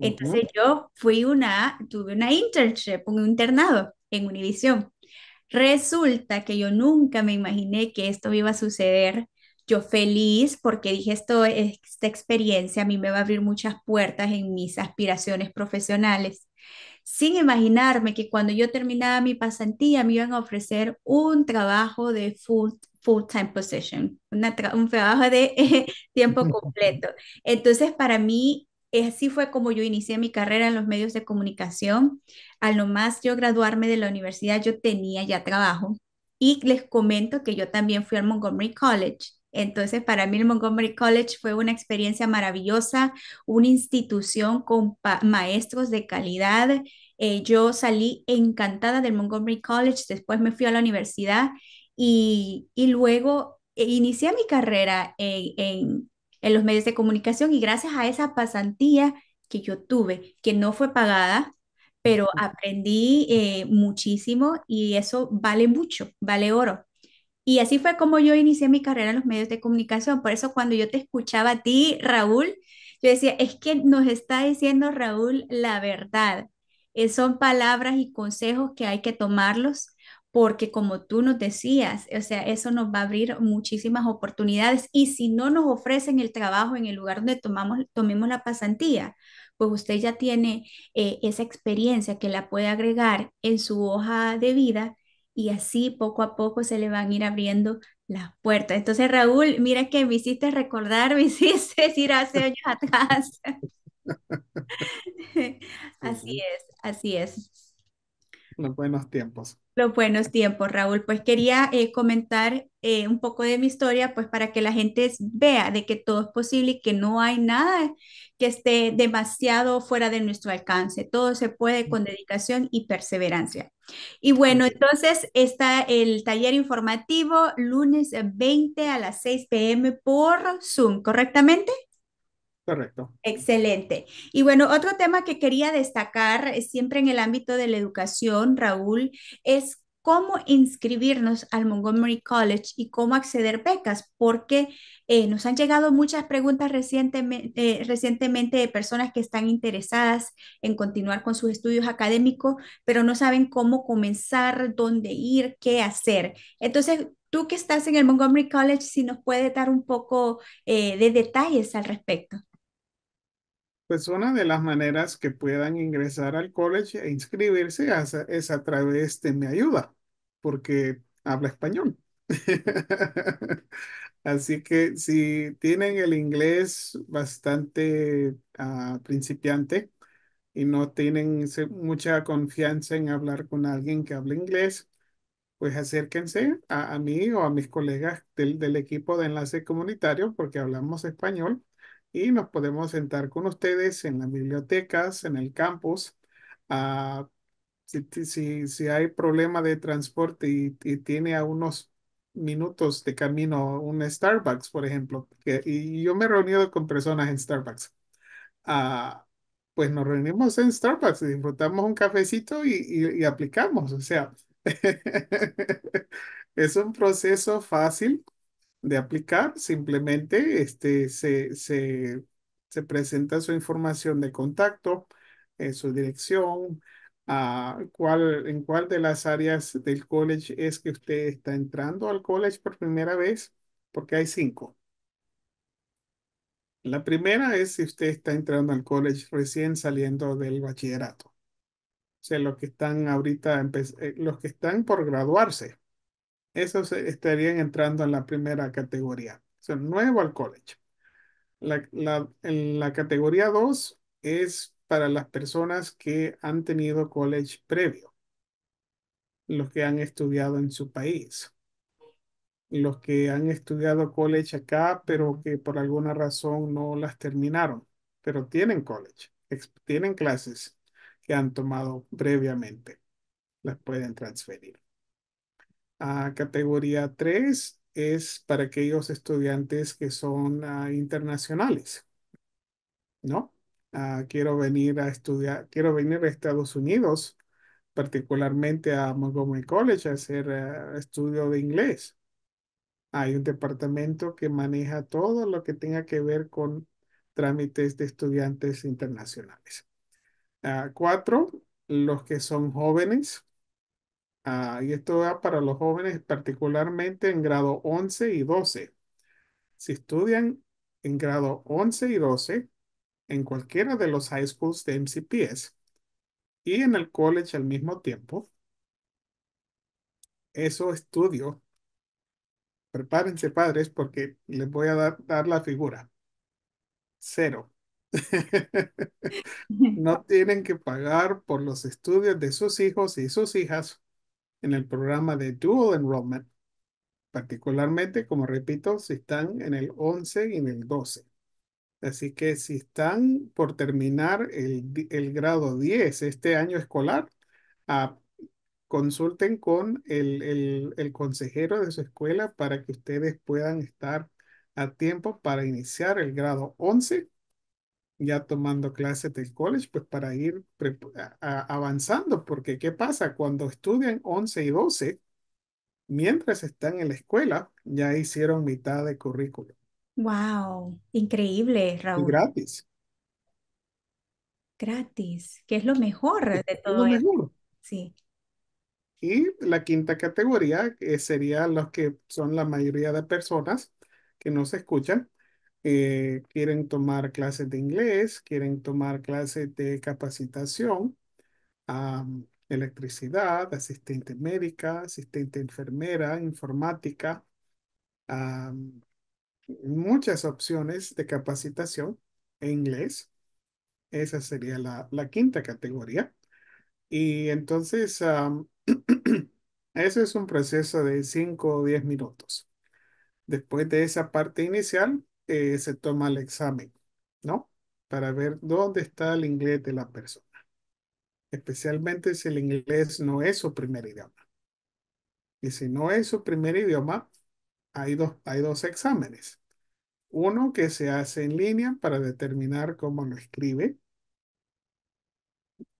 Entonces yo fui una, tuve una internship, un internado en Univision. Resulta que yo nunca me imaginé que esto iba a suceder. Yo feliz porque dije esto, esta experiencia a mí me va a abrir muchas puertas en mis aspiraciones profesionales. Sin imaginarme que cuando yo terminaba mi pasantía me iban a ofrecer un trabajo de full full-time position, un trabajo de eh, tiempo completo. Entonces, para mí, así fue como yo inicié mi carrera en los medios de comunicación. A lo más yo graduarme de la universidad, yo tenía ya trabajo. Y les comento que yo también fui al Montgomery College. Entonces, para mí el Montgomery College fue una experiencia maravillosa, una institución con maestros de calidad. Eh, yo salí encantada del Montgomery College, después me fui a la universidad y, y luego eh, inicié mi carrera en, los medios de comunicación y gracias a esa pasantía que yo tuve, que no fue pagada, pero aprendí eh, muchísimo y eso vale mucho, vale oro. Y así fue como yo inicié mi carrera en los medios de comunicación. Por eso cuando yo te escuchaba a ti, Raúl, yo decía, es que nos está diciendo Raúl la verdad. Eh, son palabras y consejos que hay que tomarlos porque como tú nos decías, o sea, eso nos va a abrir muchísimas oportunidades y si no nos ofrecen el trabajo en el lugar donde tomamos, tomemos la pasantía, pues usted ya tiene eh, esa experiencia que la puede agregar en su hoja de vida y así poco a poco se le van a ir abriendo las puertas. Entonces, Raúl, mira que me hiciste recordar, me hiciste decir hace años atrás. así es, así es. Los buenos tiempos. Los buenos tiempos, Raúl. Pues quería eh, comentar eh, un poco de mi historia, pues para que la gente vea de que todo es posible y que no hay nada que esté demasiado fuera de nuestro alcance. Todo se puede con dedicación y perseverancia. Y bueno, entonces está el taller informativo lunes 20 a las 6 pm por Zoom, ¿correctamente? Correcto. Excelente. Y bueno, otro tema que quería destacar eh, siempre en el ámbito de la educación, Raúl, es cómo inscribirnos al Montgomery College y cómo acceder becas, porque eh, nos han llegado muchas preguntas eh, recientemente, de personas que están interesadas en continuar con sus estudios académicos, pero no saben cómo comenzar, dónde ir, qué hacer. Entonces, tú que estás en el Montgomery College, si nos puede dar un poco de detalles al respecto. Pues una de las maneras que puedan ingresar al college e inscribirse es a través de mi ayuda, porque habla español. Así que si tienen el inglés bastante ah, principiante y no tienen mucha confianza en hablar con alguien que hable inglés, pues acérquense a, mí o a mis colegas del equipo de enlace comunitario porque hablamos español y nos podemos sentar con ustedes en las bibliotecas, en el campus. si, si, si, hay problema de transporte y, tiene a unos minutos de camino un Starbucks, por ejemplo, que, y yo me he reunido con personas en Starbucks. Ah, pues nos reunimos en Starbucks, disfrutamos un cafecito y aplicamos. O sea, es un proceso fácil de aplicar, simplemente este, se, se, se presenta su información de contacto, eh, su dirección, a ah, cuál, en cuál de las áreas del college es que usted está entrando al college por primera vez, porque hay cinco. La primera es si usted está entrando al college recién saliendo del bachillerato. O sea, los que están ahorita, eh, los que están por graduarse esos estarían entrando en la primera categoría. Son nuevo al college. La, la categoría 2 es para las personas que han tenido college previo, los que han estudiado en su país, los que han estudiado college acá, pero que por alguna razón no las terminaron, pero tienen college, tienen clases que han tomado previamente, las pueden transferir categoría 3 es para aquellos estudiantes que son ah, internacionales, ¿no? Ah, quiero venir a estudiar, quiero venir a Estados Unidos, particularmente a Montgomery College, a hacer ah, estudio de inglés. Hay un departamento que maneja todo lo que tenga que ver con trámites de estudiantes internacionales. cuatro, los que son jóvenes Ah, y esto va para los jóvenes particularmente en grado 11 y 12. Si estudian en grado 11 y 12 en cualquiera de los high schools de MCPS y en el college al mismo tiempo, eso estudio. Prepárense padres porque les voy a dar la figura. Cero. no tienen que pagar por los estudios de sus hijos y sus hijas en el programa de Dual Enrollment, particularmente, como repito, si están en el 11 y en el 12. Así que si están por terminar el, el grado 10 este año escolar, ah, consulten con el, el, el consejero de su escuela para que ustedes puedan estar a tiempo para iniciar el grado 11 ya tomando clases del college, pues para ir avanzando, porque ¿qué pasa? Cuando estudian 11 y 12, mientras están en la escuela, ya hicieron mitad de currículo. Wow, increíble, Raúl. gratis. Gratis, que es lo mejor de todo lo Sí. Y la quinta categoría eh, sería los que son la mayoría de personas que no se escuchan, eh, quieren tomar clases de inglés, quieren tomar clases de capacitación, electricidad, asistente médica, asistente enfermera, informática, muchas opciones de capacitación en inglés. Esa sería la, quinta categoría. Y entonces, eso es un proceso de 5 o 10 minutos. Después de esa parte inicial, eh, se toma el examen, ¿no? Para ver dónde está el inglés de la persona, especialmente si el inglés no es su primer idioma. Y si no es su primer idioma, hay dos, hay dos exámenes. Uno que se hace en línea para determinar cómo lo escribe.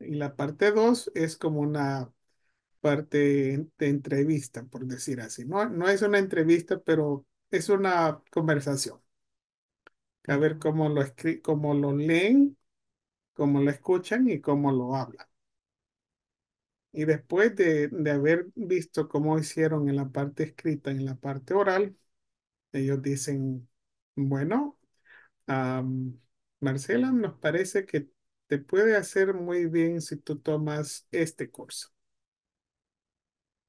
Y la parte dos es como una parte de entrevista, por decir así. no es una entrevista, pero es una conversación a ver cómo lo, cómo lo leen, cómo lo escuchan y cómo lo hablan. Y después de, haber visto cómo hicieron en la parte escrita, en la parte oral, ellos dicen, bueno, Marcela, nos parece que te puede hacer muy bien si tú tomas este curso.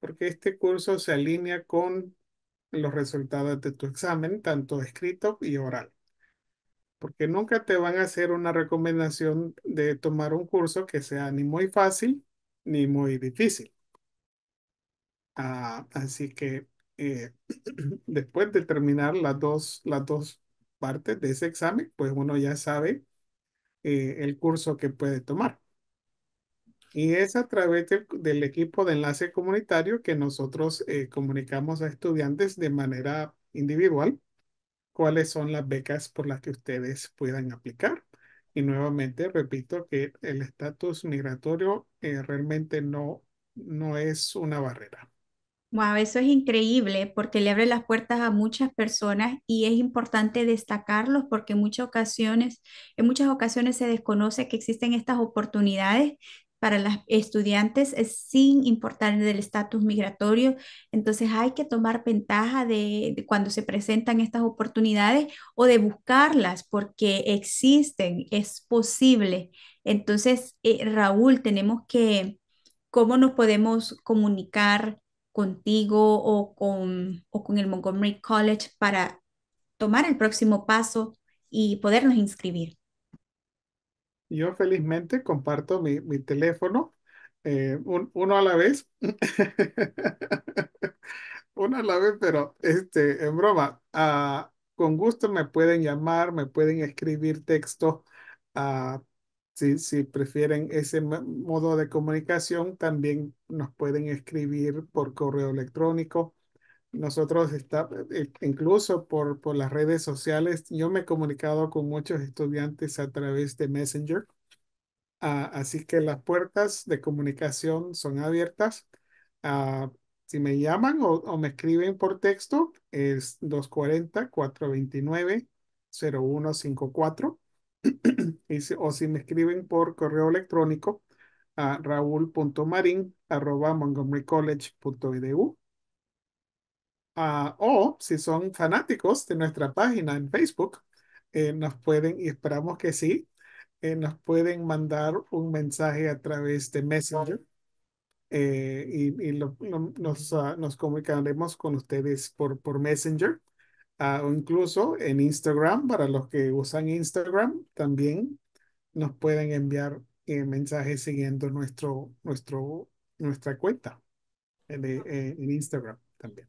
Porque este curso se alinea con los resultados de tu examen, tanto escrito y oral porque nunca te van a hacer una recomendación de tomar un curso que sea ni muy fácil ni muy difícil. Ah, así que eh, después de terminar las dos, las dos partes de ese examen, pues uno ya sabe eh, el curso que puede tomar. Y es a través del equipo de enlace comunitario que nosotros eh, comunicamos a estudiantes de manera individual cuáles son las becas por las que ustedes puedan aplicar. Y nuevamente repito que el estatus migratorio eh, realmente no, no es una barrera. Wow, eso es increíble porque le abre las puertas a muchas personas y es importante destacarlos porque muchas ocasiones, en muchas ocasiones se desconoce que existen estas oportunidades para las estudiantes es sin importar el estatus migratorio. Entonces hay que tomar ventaja de, cuando se presentan estas oportunidades o de buscarlas porque existen, es posible. Entonces, eh, Raúl, tenemos que, ¿cómo nos podemos comunicar contigo o con, o con el Montgomery College para tomar el próximo paso y podernos inscribir? Yo felizmente comparto mi, teléfono, eh, uno a la vez, uno a la vez, pero este, en broma, ah, con gusto me pueden llamar, me pueden escribir texto, ah, si prefieren ese modo de comunicación, también nos pueden escribir por correo electrónico nosotros está, eh, incluso por, por las redes sociales, yo me he comunicado con muchos estudiantes a través de Messenger. Ah, así que las puertas de comunicación son abiertas. Ah, si me llaman o, me escriben por texto, es 240-429-0154. o si me escriben por correo electrónico a Ah, o si son fanáticos de nuestra página en Facebook, eh, nos pueden, y esperamos que sí, eh, nos pueden mandar un mensaje a través de Messenger eh, y, nos, ah, nos, comunicaremos con ustedes por, por Messenger ah, o incluso en Instagram, para los que usan Instagram, también nos pueden enviar mensajes siguiendo nuestro, nuestro, nuestra cuenta en Instagram.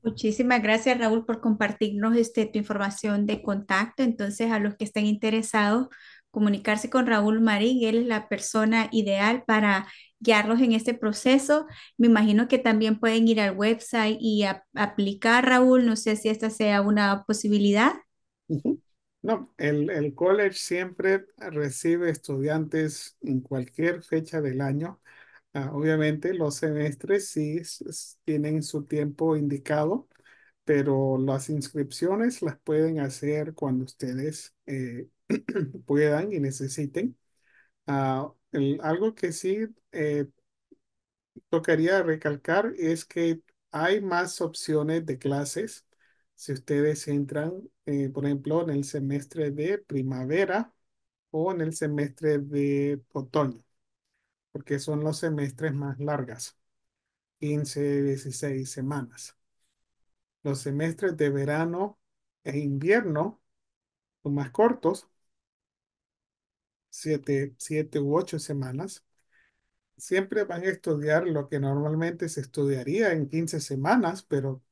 Muchísimas gracias, Raúl, por compartirnos este, tu información de contacto. Entonces, a los que estén interesados, comunicarse con Raúl Marín, él es la persona ideal para guiarlos en este proceso. Me imagino que también pueden ir al website y a, aplicar, Raúl. No sé si esta sea una posibilidad. No, el, el college siempre recibe estudiantes en cualquier fecha del año Ah, obviamente los semestres sí tienen su tiempo indicado, pero las inscripciones las pueden hacer cuando ustedes eh, puedan y necesiten. Ah, algo que sí eh, tocaría recalcar es que hay más opciones de clases. Si ustedes entran, eh, por ejemplo, en el semestre de primavera o en el semestre de otoño que son los semestres más largas, 15, 16 semanas. Los semestres de verano e invierno son más cortos, 7, 7 u 8 semanas. Siempre van a estudiar lo que normalmente se estudiaría en 15 semanas, pero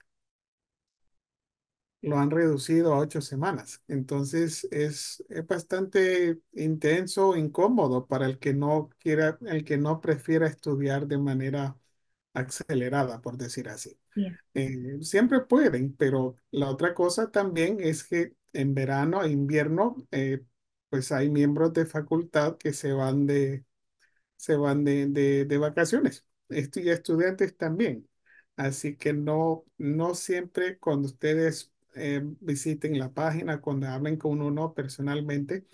lo han reducido a ocho semanas. Entonces es, es, bastante intenso, incómodo para el que no quiera, el que no prefiera estudiar de manera acelerada, por decir así. Eh, siempre pueden, pero la otra cosa también es que en verano e invierno, eh, pues hay miembros de facultad que se van de, se van de, de, vacaciones. Esto y estudiantes también. Así que no, no siempre cuando ustedes eh, visiten la página, cuando hablen con uno personalmente,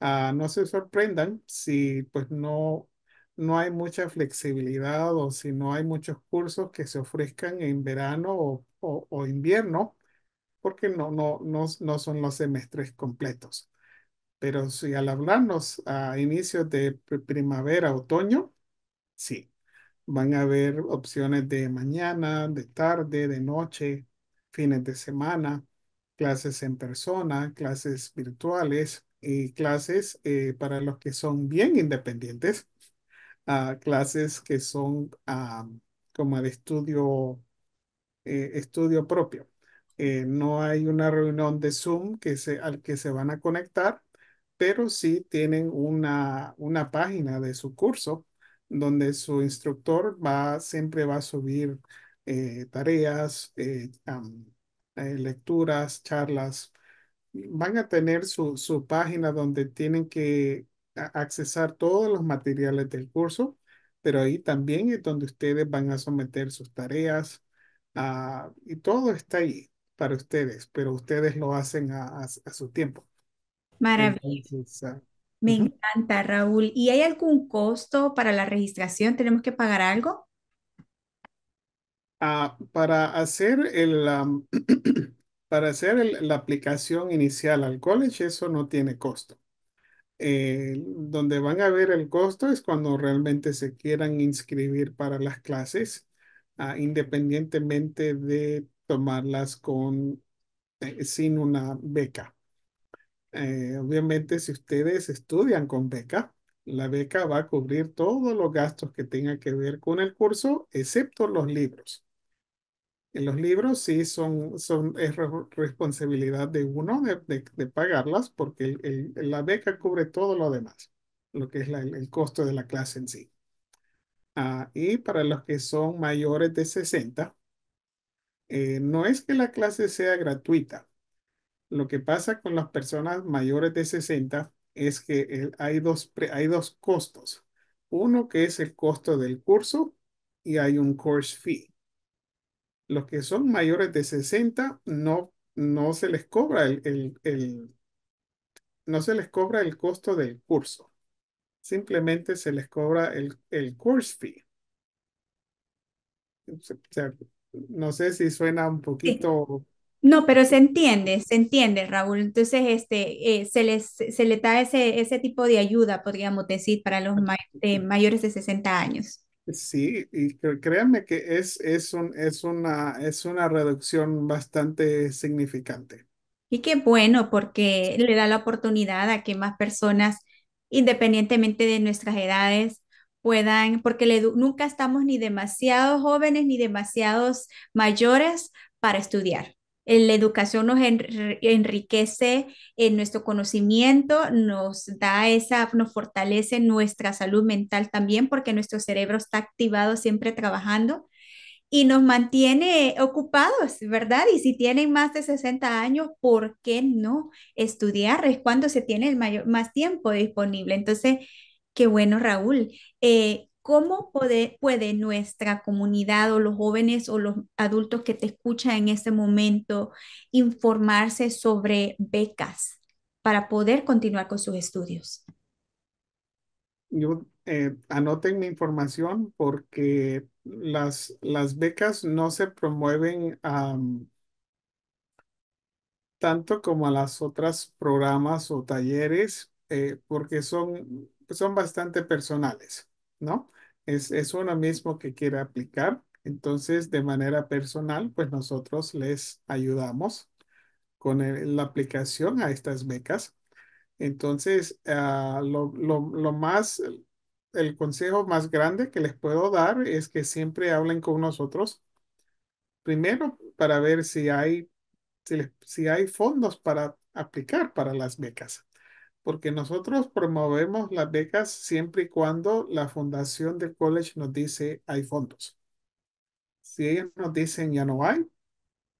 ah, no se sorprendan si pues no, no hay mucha flexibilidad o si no hay muchos cursos que se ofrezcan en verano o, o, invierno, porque no, no, no, no son los semestres completos. Pero si al hablarnos a inicios de primavera, otoño, sí, van a haber opciones de mañana, de tarde, de noche, fines de semana, clases en persona, clases virtuales y clases eh, para los que son bien independientes, ah, clases que son ah, como de estudio, eh, propio. Eh, no hay una reunión de Zoom al que se van a conectar, pero sí tienen una, una página de su curso donde su instructor va, siempre va a subir eh, tareas, eh, eh, lecturas, charlas, van a tener su, su página donde tienen que accesar todos los materiales del curso, pero ahí también es donde ustedes van a someter sus tareas ah, y todo está ahí para ustedes, pero ustedes lo hacen a, su tiempo. Maravilloso. Ah, Me encanta, Raúl. ¿Y hay algún costo para la registración? ¿Tenemos que pagar algo? Ah, para hacer, para hacer la aplicación inicial al college, eso no tiene costo. Eh, donde van a ver el costo es cuando realmente se quieran inscribir para las clases, ah, independientemente de tomarlas con, eh, sin una beca. Eh, obviamente, si ustedes estudian con beca, la beca va a cubrir todos los gastos que tengan que ver con el curso, excepto los libros los libros sí son, son es responsabilidad de uno de, pagarlas porque la beca cubre todo lo demás, lo que es el, costo de la clase en sí. Ah, y para los que son mayores de 60, eh, no es que la clase sea gratuita. Lo que pasa con las personas mayores de 60 es que eh, hay, dos, hay dos costos. Uno que es el costo del curso y hay un course fee los que son mayores de 60 no, no se les cobra el, el, no se les cobra el costo del curso. Simplemente se les cobra el, el course fee. no sé si suena un poquito. No, pero se entiende, se entiende, Raúl. Entonces, este, eh, se les se le da ese, ese tipo de ayuda, podríamos decir, para los eh, mayores de 60 años. Sí, y créanme que es, es una, reducción bastante significante. Y qué bueno, porque le da la oportunidad a que más personas, independientemente de nuestras edades, puedan, porque nunca estamos ni demasiado jóvenes ni demasiados mayores para estudiar la educación nos enriquece en eh, nuestro conocimiento, nos da esa, nos fortalece nuestra salud mental también porque nuestro cerebro está activado siempre trabajando y nos mantiene ocupados, ¿verdad? Y si tienen más de 60 años, ¿por qué no estudiar? Es cuando se tiene el mayor, más tiempo disponible. Entonces, qué bueno, Raúl. Eh, ¿Cómo puede, nuestra comunidad o los jóvenes o los adultos que te escuchan en este momento informarse sobre becas para poder continuar con sus estudios? Yo eh, anoten mi información porque las, las becas no se promueven tanto como a las otras programas o talleres eh, porque son, son bastante personales, ¿no? es, uno mismo que quiere aplicar. Entonces, de manera personal, pues nosotros les ayudamos con la aplicación a estas becas. Entonces, ah, lo, más, el consejo más grande que les puedo dar es que siempre hablen con nosotros. Primero, para ver si hay, si hay fondos para aplicar para las becas porque nosotros promovemos las becas siempre y cuando la fundación del college nos dice hay fondos. Si ellos nos dicen ya no hay,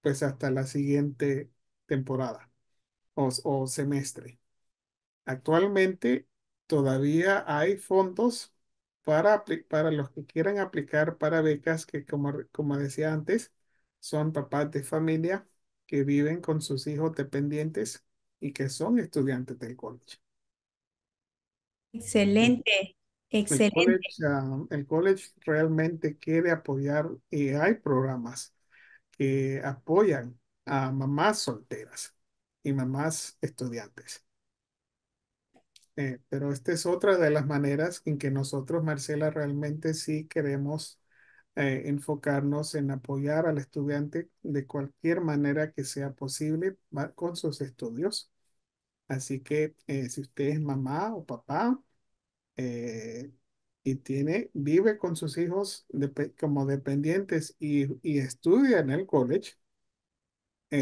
pues hasta la siguiente temporada o, semestre. Actualmente todavía hay fondos para, para los que quieran aplicar para becas que, como, como decía antes, son papás de familia que viven con sus hijos dependientes y que son estudiantes del college. Excelente, excelente. Ah, el college, realmente quiere apoyar y hay programas que apoyan a mamás solteras y mamás estudiantes. Eh, pero esta es otra de las maneras en que nosotros, Marcela, realmente sí queremos eh, enfocarnos en apoyar al estudiante de cualquier manera que sea posible con sus estudios. Así que eh, si usted es mamá o papá eh, y tiene, vive con sus hijos como dependientes y, y, estudia en el college,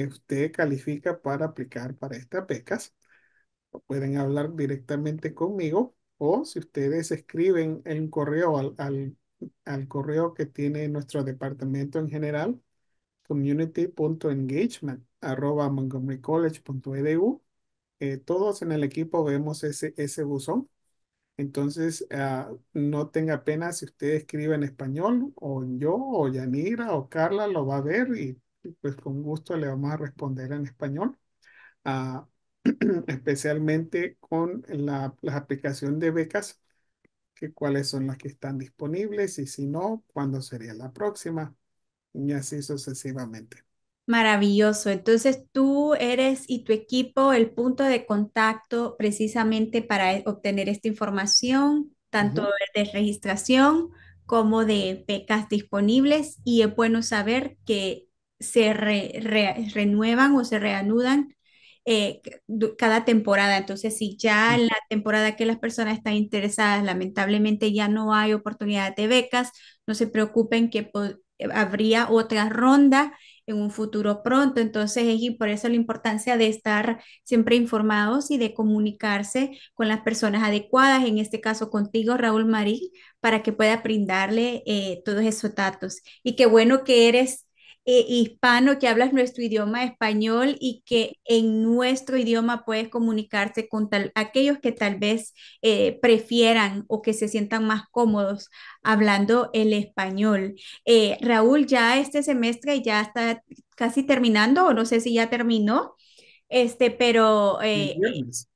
usted califica para aplicar para estas becas. Pueden hablar directamente conmigo o si ustedes escriben en correo al, al, al correo que tiene nuestro departamento en general, community.engagement.montgomerycollege.edu. Eh, todos en el equipo vemos ese, ese buzón. Entonces, ah, no tenga pena si usted escribe en español, o yo, o Yanira, o Carla lo va a ver y pues con gusto le vamos a responder en español. Ah, especialmente con la, la, aplicación de becas que cuáles son las que están disponibles y si no, cuándo sería la próxima y así sucesivamente. Maravilloso. Entonces tú eres y tu equipo el punto de contacto precisamente para e, obtener esta información, tanto de registración como de becas disponibles y es bueno saber que se renuevan o se reanudan eh, cada temporada. Entonces, si ya en la temporada que las personas están interesadas, lamentablemente ya no hay oportunidad de becas, no se preocupen que eh, habría otra ronda en un futuro pronto. Entonces, y por eso la importancia de estar siempre informados y de comunicarse con las personas adecuadas, en este caso contigo, Raúl Marí, para que pueda brindarle eh, todos esos datos. Y qué bueno que eres eh, hispano, que hablas nuestro idioma español y que en nuestro idioma puedes comunicarse con aquellos que tal vez eh, prefieran o que se sientan más cómodos hablando el español. Eh, Raúl, ya este semestre ya está casi terminando, o no sé si ya terminó, este, pero... el viernes,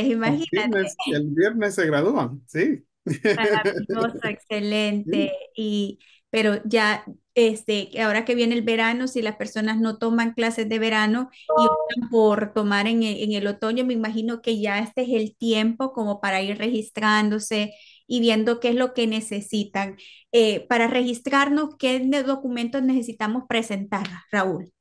el imagínate. El viernes, se gradúan, sí. Maravilloso, excelente. Y pero ya este, ahora que viene el verano, si las personas no toman clases de verano y optan por tomar e, en el, otoño, me imagino que ya este es el tiempo como para ir registrándose y viendo qué es lo que necesitan. Eh, para registrarnos, ¿qué documentos necesitamos presentar, Raúl?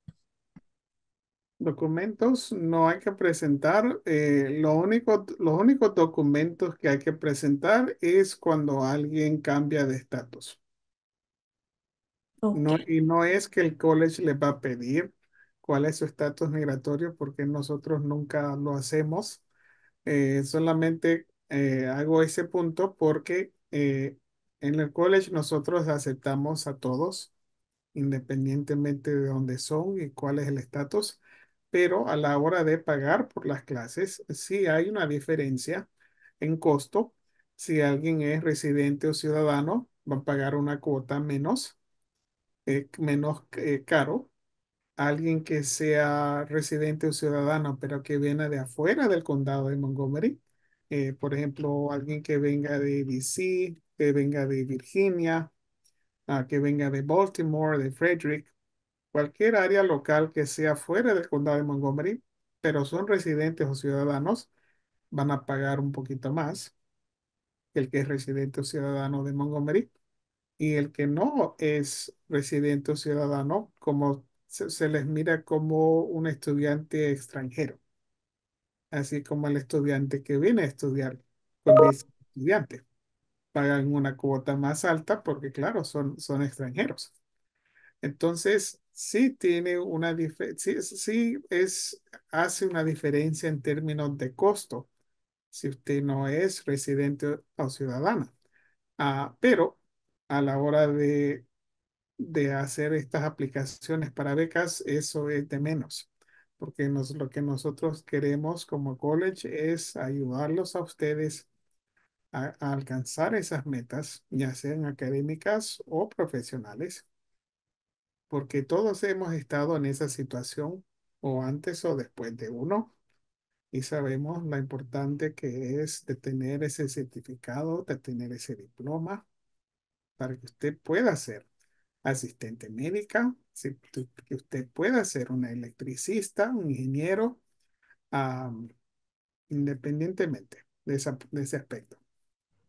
Documentos no hay que presentar. Eh, lo único, los únicos documentos que hay que presentar es cuando alguien cambia de estatus y no es que el college le va a pedir cuál es su estatus migratorio, porque nosotros nunca lo hacemos. Eh, solamente eh, hago ese punto porque eh, en el college nosotros aceptamos a todos, independientemente de dónde son y cuál es el estatus, pero a la hora de pagar por las clases, sí hay una diferencia en costo. Si alguien es residente o ciudadano, va a pagar una cuota menos eh, menos eh, caro alguien que sea residente o ciudadano, pero que venga de afuera del condado de Montgomery. Eh, por ejemplo, alguien que venga de DC, que venga de Virginia, ah, que venga de Baltimore, de Frederick, cualquier área local que sea fuera del condado de Montgomery, pero son residentes o ciudadanos, van a pagar un poquito más el que es residente o ciudadano de Montgomery y el que no es residente o ciudadano, como se, les mira como un estudiante extranjero, así como el estudiante que viene a estudiar Cuando es estudiante. Pagan una cuota más alta porque, claro, son, son extranjeros. Entonces, sí tiene una diferencia, sí, es, hace una diferencia en términos de costo si usted no es residente o ciudadana. Uh, pero a la hora de, hacer estas aplicaciones para becas, eso es de menos, porque lo que nosotros queremos como college es ayudarlos a ustedes a, alcanzar esas metas, ya sean académicas o profesionales, porque todos hemos estado en esa situación o antes o después de uno y sabemos lo importante que es de tener ese certificado, de tener ese diploma para que usted pueda ser asistente médica, que usted pueda ser una electricista, un ingeniero, independientemente de, de ese aspecto.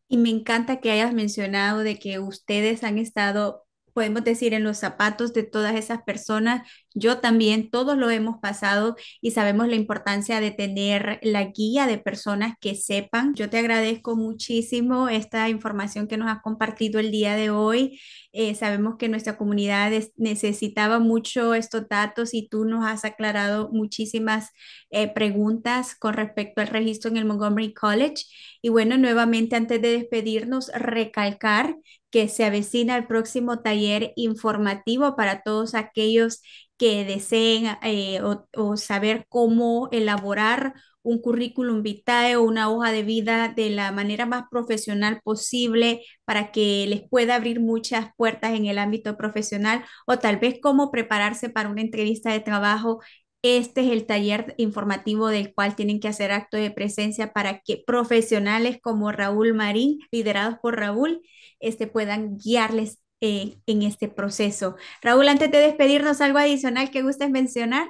Y me encanta que hayas mencionado de que ustedes han estado podemos decir, en los zapatos de todas esas personas. Yo también, todos lo hemos pasado y sabemos la importancia de tener la guía de personas que sepan. Yo te agradezco muchísimo esta información que nos has compartido el día de hoy. Eh, sabemos que nuestra comunidad necesitaba mucho estos datos y tú nos has aclarado muchísimas eh, preguntas con respecto al registro en el Montgomery College. Y bueno, nuevamente antes de despedirnos, recalcar que se avecina el próximo taller informativo para todos aquellos que deseen eh, o, saber cómo elaborar un currículum vitae o una hoja de vida de la manera más profesional posible para que les pueda abrir muchas puertas en el ámbito profesional o tal vez cómo prepararse para una entrevista de trabajo. Este es el taller informativo del cual tienen que hacer acto de presencia para que profesionales como Raúl Marín, liderados por Raúl, este, puedan guiarles eh, en este proceso. Raúl, antes de despedirnos, algo adicional que gustes mencionar.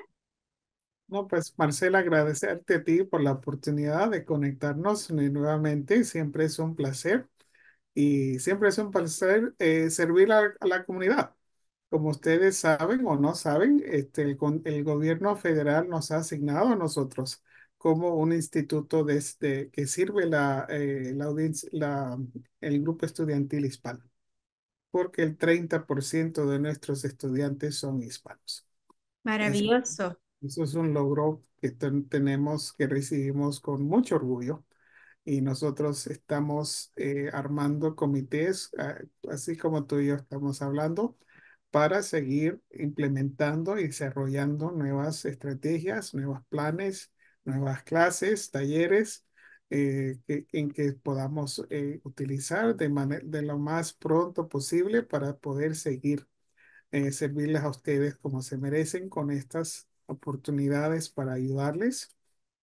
No, pues Marcela, agradecerte a ti por la oportunidad de conectarnos nuevamente. Siempre es un placer y siempre es un placer eh, servir a, la comunidad. Como ustedes saben o no saben, este, el, gobierno federal nos ha asignado a nosotros como un instituto de, este, que sirve la, eh, la, el grupo estudiantil hispano, porque el 30% de nuestros estudiantes son hispanos. Maravilloso. Eso es un logro que tenemos, que recibimos con mucho orgullo. Y nosotros estamos eh, armando comités, ah, así como tú y yo estamos hablando, para seguir implementando y desarrollando nuevas estrategias, nuevos planes, nuevas clases, talleres, eh, en que podamos eh, utilizar de, de lo más pronto posible para poder seguir servirles a ustedes como se merecen con estas oportunidades para ayudarles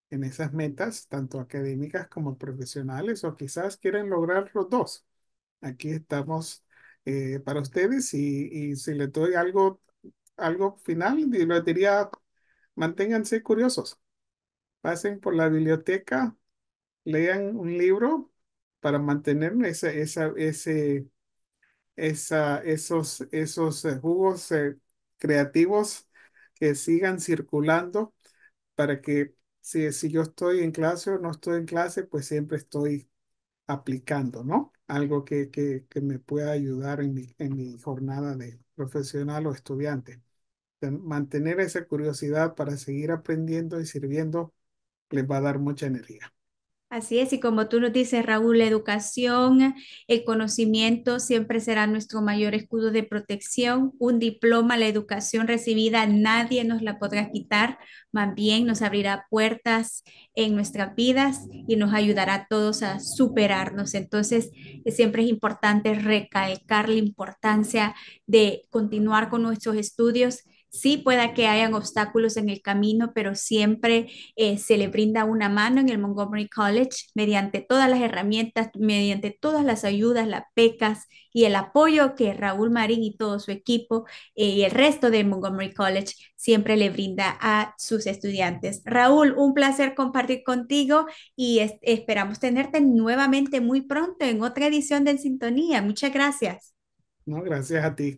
en esas metas, tanto académicas como profesionales, o quizás quieren lograr los dos. Aquí estamos eh, para ustedes y, y, si les doy algo, algo final, les diría, manténganse curiosos. Pasen por la biblioteca, lean un libro para mantener esa, ese, esa, esos, esos eh, jugos eh, creativos que sigan circulando para que si, yo estoy en clase o no estoy en clase, pues siempre estoy aplicando, ¿no? Algo que, que, me pueda ayudar en mi, en mi jornada de profesional o estudiante. mantener esa curiosidad para seguir aprendiendo y sirviendo les va a dar mucha energía. Así es, y como tú nos dices, Raúl, la educación, el conocimiento siempre será nuestro mayor escudo de protección. Un diploma, la educación recibida, nadie nos la podrá quitar, más bien nos abrirá puertas en nuestras vidas y nos ayudará a todos a superarnos. Entonces, siempre es importante recalcar la importancia de continuar con nuestros estudios Sí, pueda que hayan obstáculos en el camino, pero siempre eh, se le brinda una mano en el Montgomery College mediante todas las herramientas, mediante todas las ayudas, las pecas y el apoyo que Raúl Marín y todo su equipo eh, y el resto de Montgomery College siempre le brinda a sus estudiantes. Raúl, un placer compartir contigo y esperamos tenerte nuevamente muy pronto en otra edición de En Sintonía. Muchas gracias. No, gracias a ti.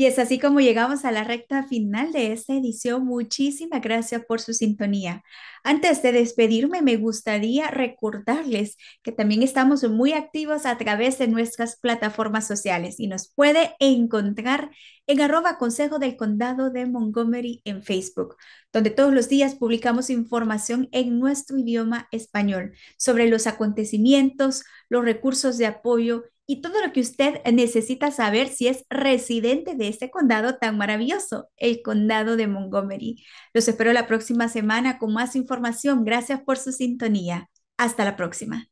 Y es así como llegamos a la recta final de esta edición. Muchísimas gracias por su sintonía. Antes de despedirme, me gustaría recordarles que también estamos muy activos a través de nuestras plataformas sociales y nos puede encontrar en arroba Consejo del Condado de Montgomery en Facebook, donde todos los días publicamos información en nuestro idioma español sobre los acontecimientos, los recursos de apoyo y todo lo que usted necesita saber si es residente de este condado tan maravilloso, el condado de Montgomery. Los espero la próxima semana con más información. Gracias por su sintonía. Hasta la próxima.